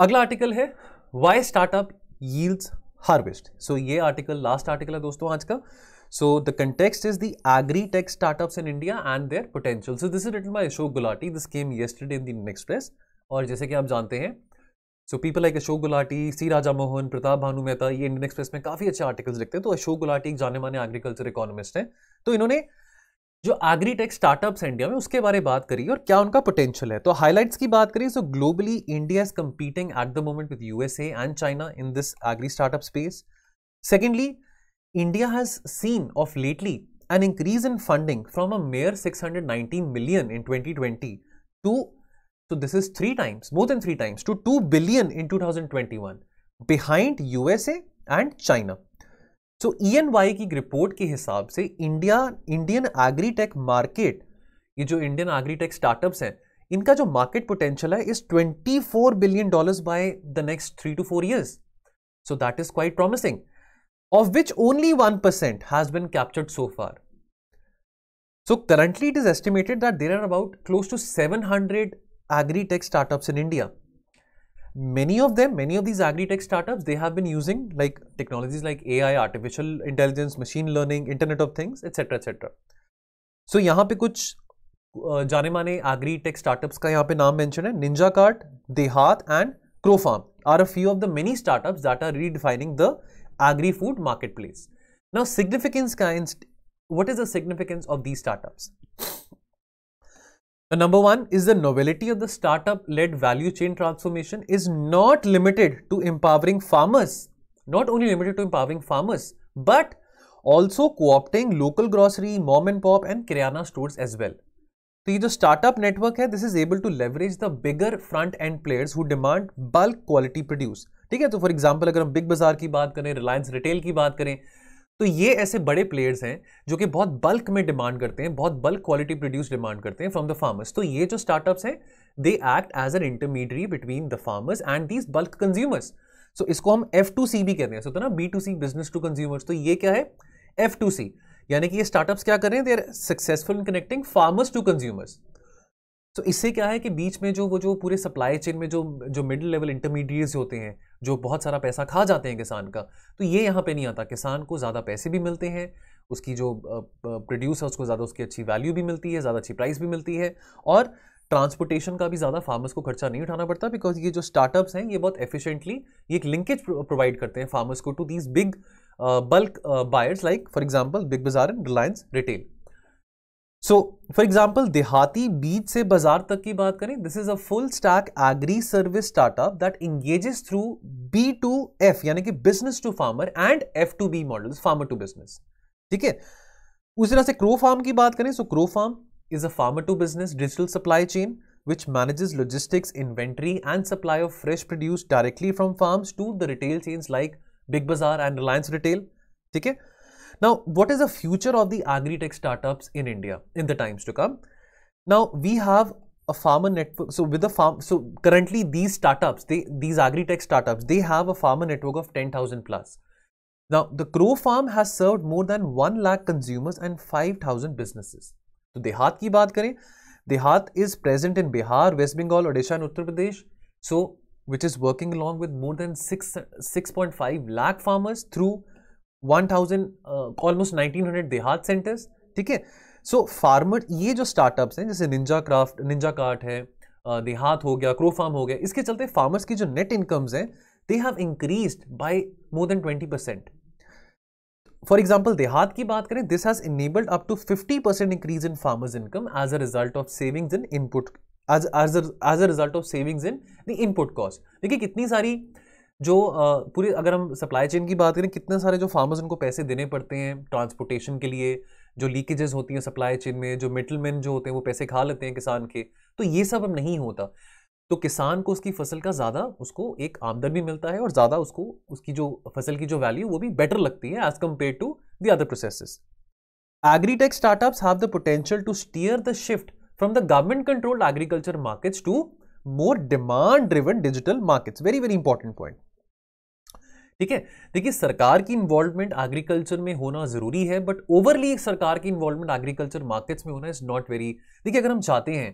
अगला आर्टिकल है why startup yields harvest so ye article last article hai dosto aaj ka so the context is the agri tech startups in india and their potential so this is written by ashok gulati this came yesterday in the next press और जैसे कि आप जानते हैं so people like Ashok Gulati C Raja Mohan Pratap Bhanu Mehta ये Indian Express में काफ़ी अच्छे आर्टिकल्स लिखते हैं तो अशोक गुलाटी एक जाने माने एग्रीकल्चर इकोनॉमिस्ट हैं तो इन्होंने जो एग्रीटेक स्टार्टअप्स इंडिया में उसके बारे में बात करिए और क्या उनका पोटेंशियल है तो हाईलाइट्स की बात करिए so globally India is competing at the moment with USA and China in this agri startup space secondly India has seen of lately an increase in funding from a mere nineteen million in twenty two so this is three times more than two times to two billion in 2021 behind USA and China so E and Y की report के हिसाब से India Indian agritech market ये जो Indian agritech startups हैं इनका जो market potential है is 24 billion dollars by the next three to four years so that is quite promising of which only one percent has been captured so far so currently it is estimated that there are about close to seven hundred agritech startup in India many of them, many of these agri-tech startups, they have been using like technologies like AI, artificial intelligence, machine learning, Internet of Things, etc., etc. So यहाँ पे कुछ जाने माने agri tech startups का यहाँ पे नाम mention है Ninjacart DeHaat and Crofarm are a few the the many startups that are redefining agri food marketplace. Now, significance kinds, what is the significance of these startups? Now, number one is the novelty of the startup-led value chain transformation is not limited to empowering farmers, not only limited to empowering farmers, but also co-opting local grocery, mom and pop and kirana stores as well. तो ये जो startup network है this is able to leverage the bigger front end players who demand bulk quality produce ठीक है तो for example अगर हम big बाजार की बात करें रिलायंस रिटेल की बात करें तो ये ऐसे बड़े प्लेयर्स हैं जो कि बहुत बल्क में डिमांड करते हैं बहुत बल्क क्वालिटी प्रोड्यूस डिमांड करते हैं फ्रॉम द फार्मर्स तो ये जो स्टार्टअप्स हैं they act as an intermediate between the farmers and these bulk consumers so इसको हम एफ टू सी भी कहते हैं सो तो ना B to C business to consumers तो ये क्या है एफ टू सी यानी कि ये स्टार्टअप्स क्या कर रहे हैं they are successful in connecting farmers to consumers तो इससे क्या है कि बीच में जो वो जो पूरे सप्लाई चेन में जो जो मिडिल लेवल इंटरमीडिएट्स होते हैं जो बहुत सारा पैसा खा जाते हैं किसान का तो ये यहाँ पे नहीं आता किसान को ज़्यादा पैसे भी मिलते हैं उसकी जो प्रोड्यूस है उसको ज़्यादा उसकी अच्छी वैल्यू भी मिलती है ज़्यादा अच्छी प्राइस भी मिलती है और ट्रांसपोर्टेशन का भी ज़्यादा फार्मर्स को खर्चा नहीं उठाना पड़ता बिकॉज ये जो स्टार्टअप्स हैं ये बहुत एफिशिएंटली ये एक लिंकेज प्रोवाइड करते हैं फार्मर्स को to these big bulk buyers like for example Big Bazaar and Reliance Retail so for example देहाती बीज से बाजार तक की बात करें this is a full stack agri service startup that engages through B to F यानी कि business to farmer and F to B model farmer to business ठीक है उसी तरह से क्रो फार्म की बात करें so Crofarm is a farmer to business digital supply chain which manages logistics inventory and supply of fresh produce directly from farm to the retail chains like Big Bazaar and Reliance Retail ठीक है Now, what is the future of the agri-tech startups in India in the times to come? Now, we have a farmer network. So with the farm, so currently these startups, they these agri-tech startups, they have a farmer network of 10,000 plus. Now, the Crow Farm has served more than 1 lakh consumers and 5,000 businesses. Hat ki की kare, the Hat is present in Bihar, West Bengal, Odisha, and Uttar Pradesh. So which is working along with more than 6 6.5 lakh farmers through one thousand almost nineteen hundred DeHaat centres ठीक है सो farmer ये जो startups हैं जैसे Ninja craft Ninja cart है देहात uh, हो गया क्रो फार्म हो गया इसके चलते फार्मर्स की जो नेट इनकम्स हैं they have increase by more than twenty percent for example DeHaat की बात करें this has enabled up to fifty percent increase in farmers income as a result of savings in input as as a result of savings in the input cost देखिए कितनी सारी uh, जो पूरी अगर हम सप्लाई चेन की बात करें कितने सारे जो फार्मर्स उनको पैसे देने पड़ते हैं ट्रांसपोर्टेशन के लिए जो लीकेजेस होती हैं सप्लाई चेन में जो मैन जो होते हैं वो पैसे खा लेते हैं किसान के तो ये सब अब नहीं होता तो किसान को उसकी फसल का ज़्यादा उसको एक आमदन भी मिलता है और ज़्यादा उसको उसकी जो फसल की जो वैल्यू वो भी बेटर लगती है as compare to the other processes agritech startup have the potential to steer the shift from the government controlled agriculture markets to more demand driven digital markets very very important point ठीक है देखिए सरकार की involvement agriculture में होना जरूरी है but overly सरकार की इन्वॉल्वमेंट एग्रीकल्चर मार्केट्स में होना इज नॉट वेरी देखिए अगर हम चाहते हैं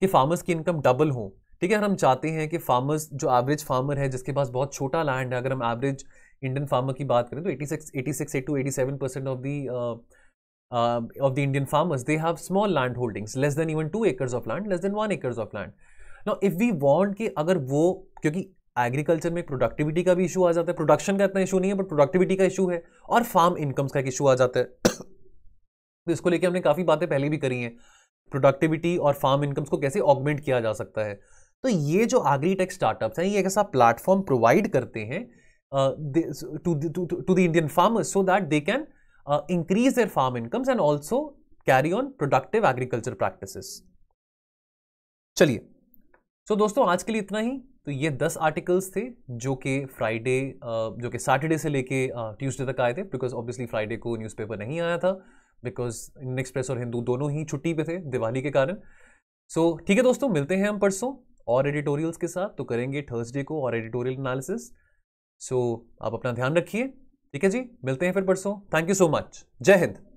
कि फार्मर्स की इनकम डबल हो ठीक है अगर हम चाहते हैं कि फार्मर्स जो एवरेज फार्मर है जिसके पास बहुत छोटा लैंड है अगर हम एवरेज इंडियन फार्मर की बात करें तो 86 86 to 87 percent of the of the Indian farmers they have small land holdings less than even two acres of land less than one acres of land now if we want कि अगर वो क्योंकि agriculture में productivity का भी issue आ जाता है production का इतना इशू नहीं है बट प्रोडक्टिविटी का इशू है और फार्म इनकम्स का एक इशू आ जाता है तो इसको लेके हमने काफ़ी बातें पहले भी करी हैं प्रोडक्टिविटी और फार्म इनकम्स को कैसे ऑगमेंट किया जा सकता है तो ये जो एग्रीटेक स्टार्टअप्स हैं ये एक ऐसा प्लेटफॉर्म प्रोवाइड करते हैं to the Indian farmers so that they can increase their farm incomes and also carry on productive agriculture practice चलिए सो दोस्तों आज के लिए इतना ही तो ये दस आर्टिकल्स थे जो कि फ्राइडे जो कि सैटरडे से लेके ट्यूसडे तक आए थे बिकॉज ऑब्वियसली फ्राइडे को न्यूज़पेपर नहीं आया था बिकॉज इंडियन एक्सप्रेस और हिंदू दोनों ही छुट्टी पे थे दिवाली के कारण सो so, ठीक है दोस्तों मिलते हैं हम परसों और एडिटोरियल्स के साथ तो करेंगे थर्सडे को और एडिटोरियल एनालिसिस सो so, आप अपना ध्यान रखिए ठीक है जी मिलते हैं फिर परसों थैंक यू सो मच जय हिंद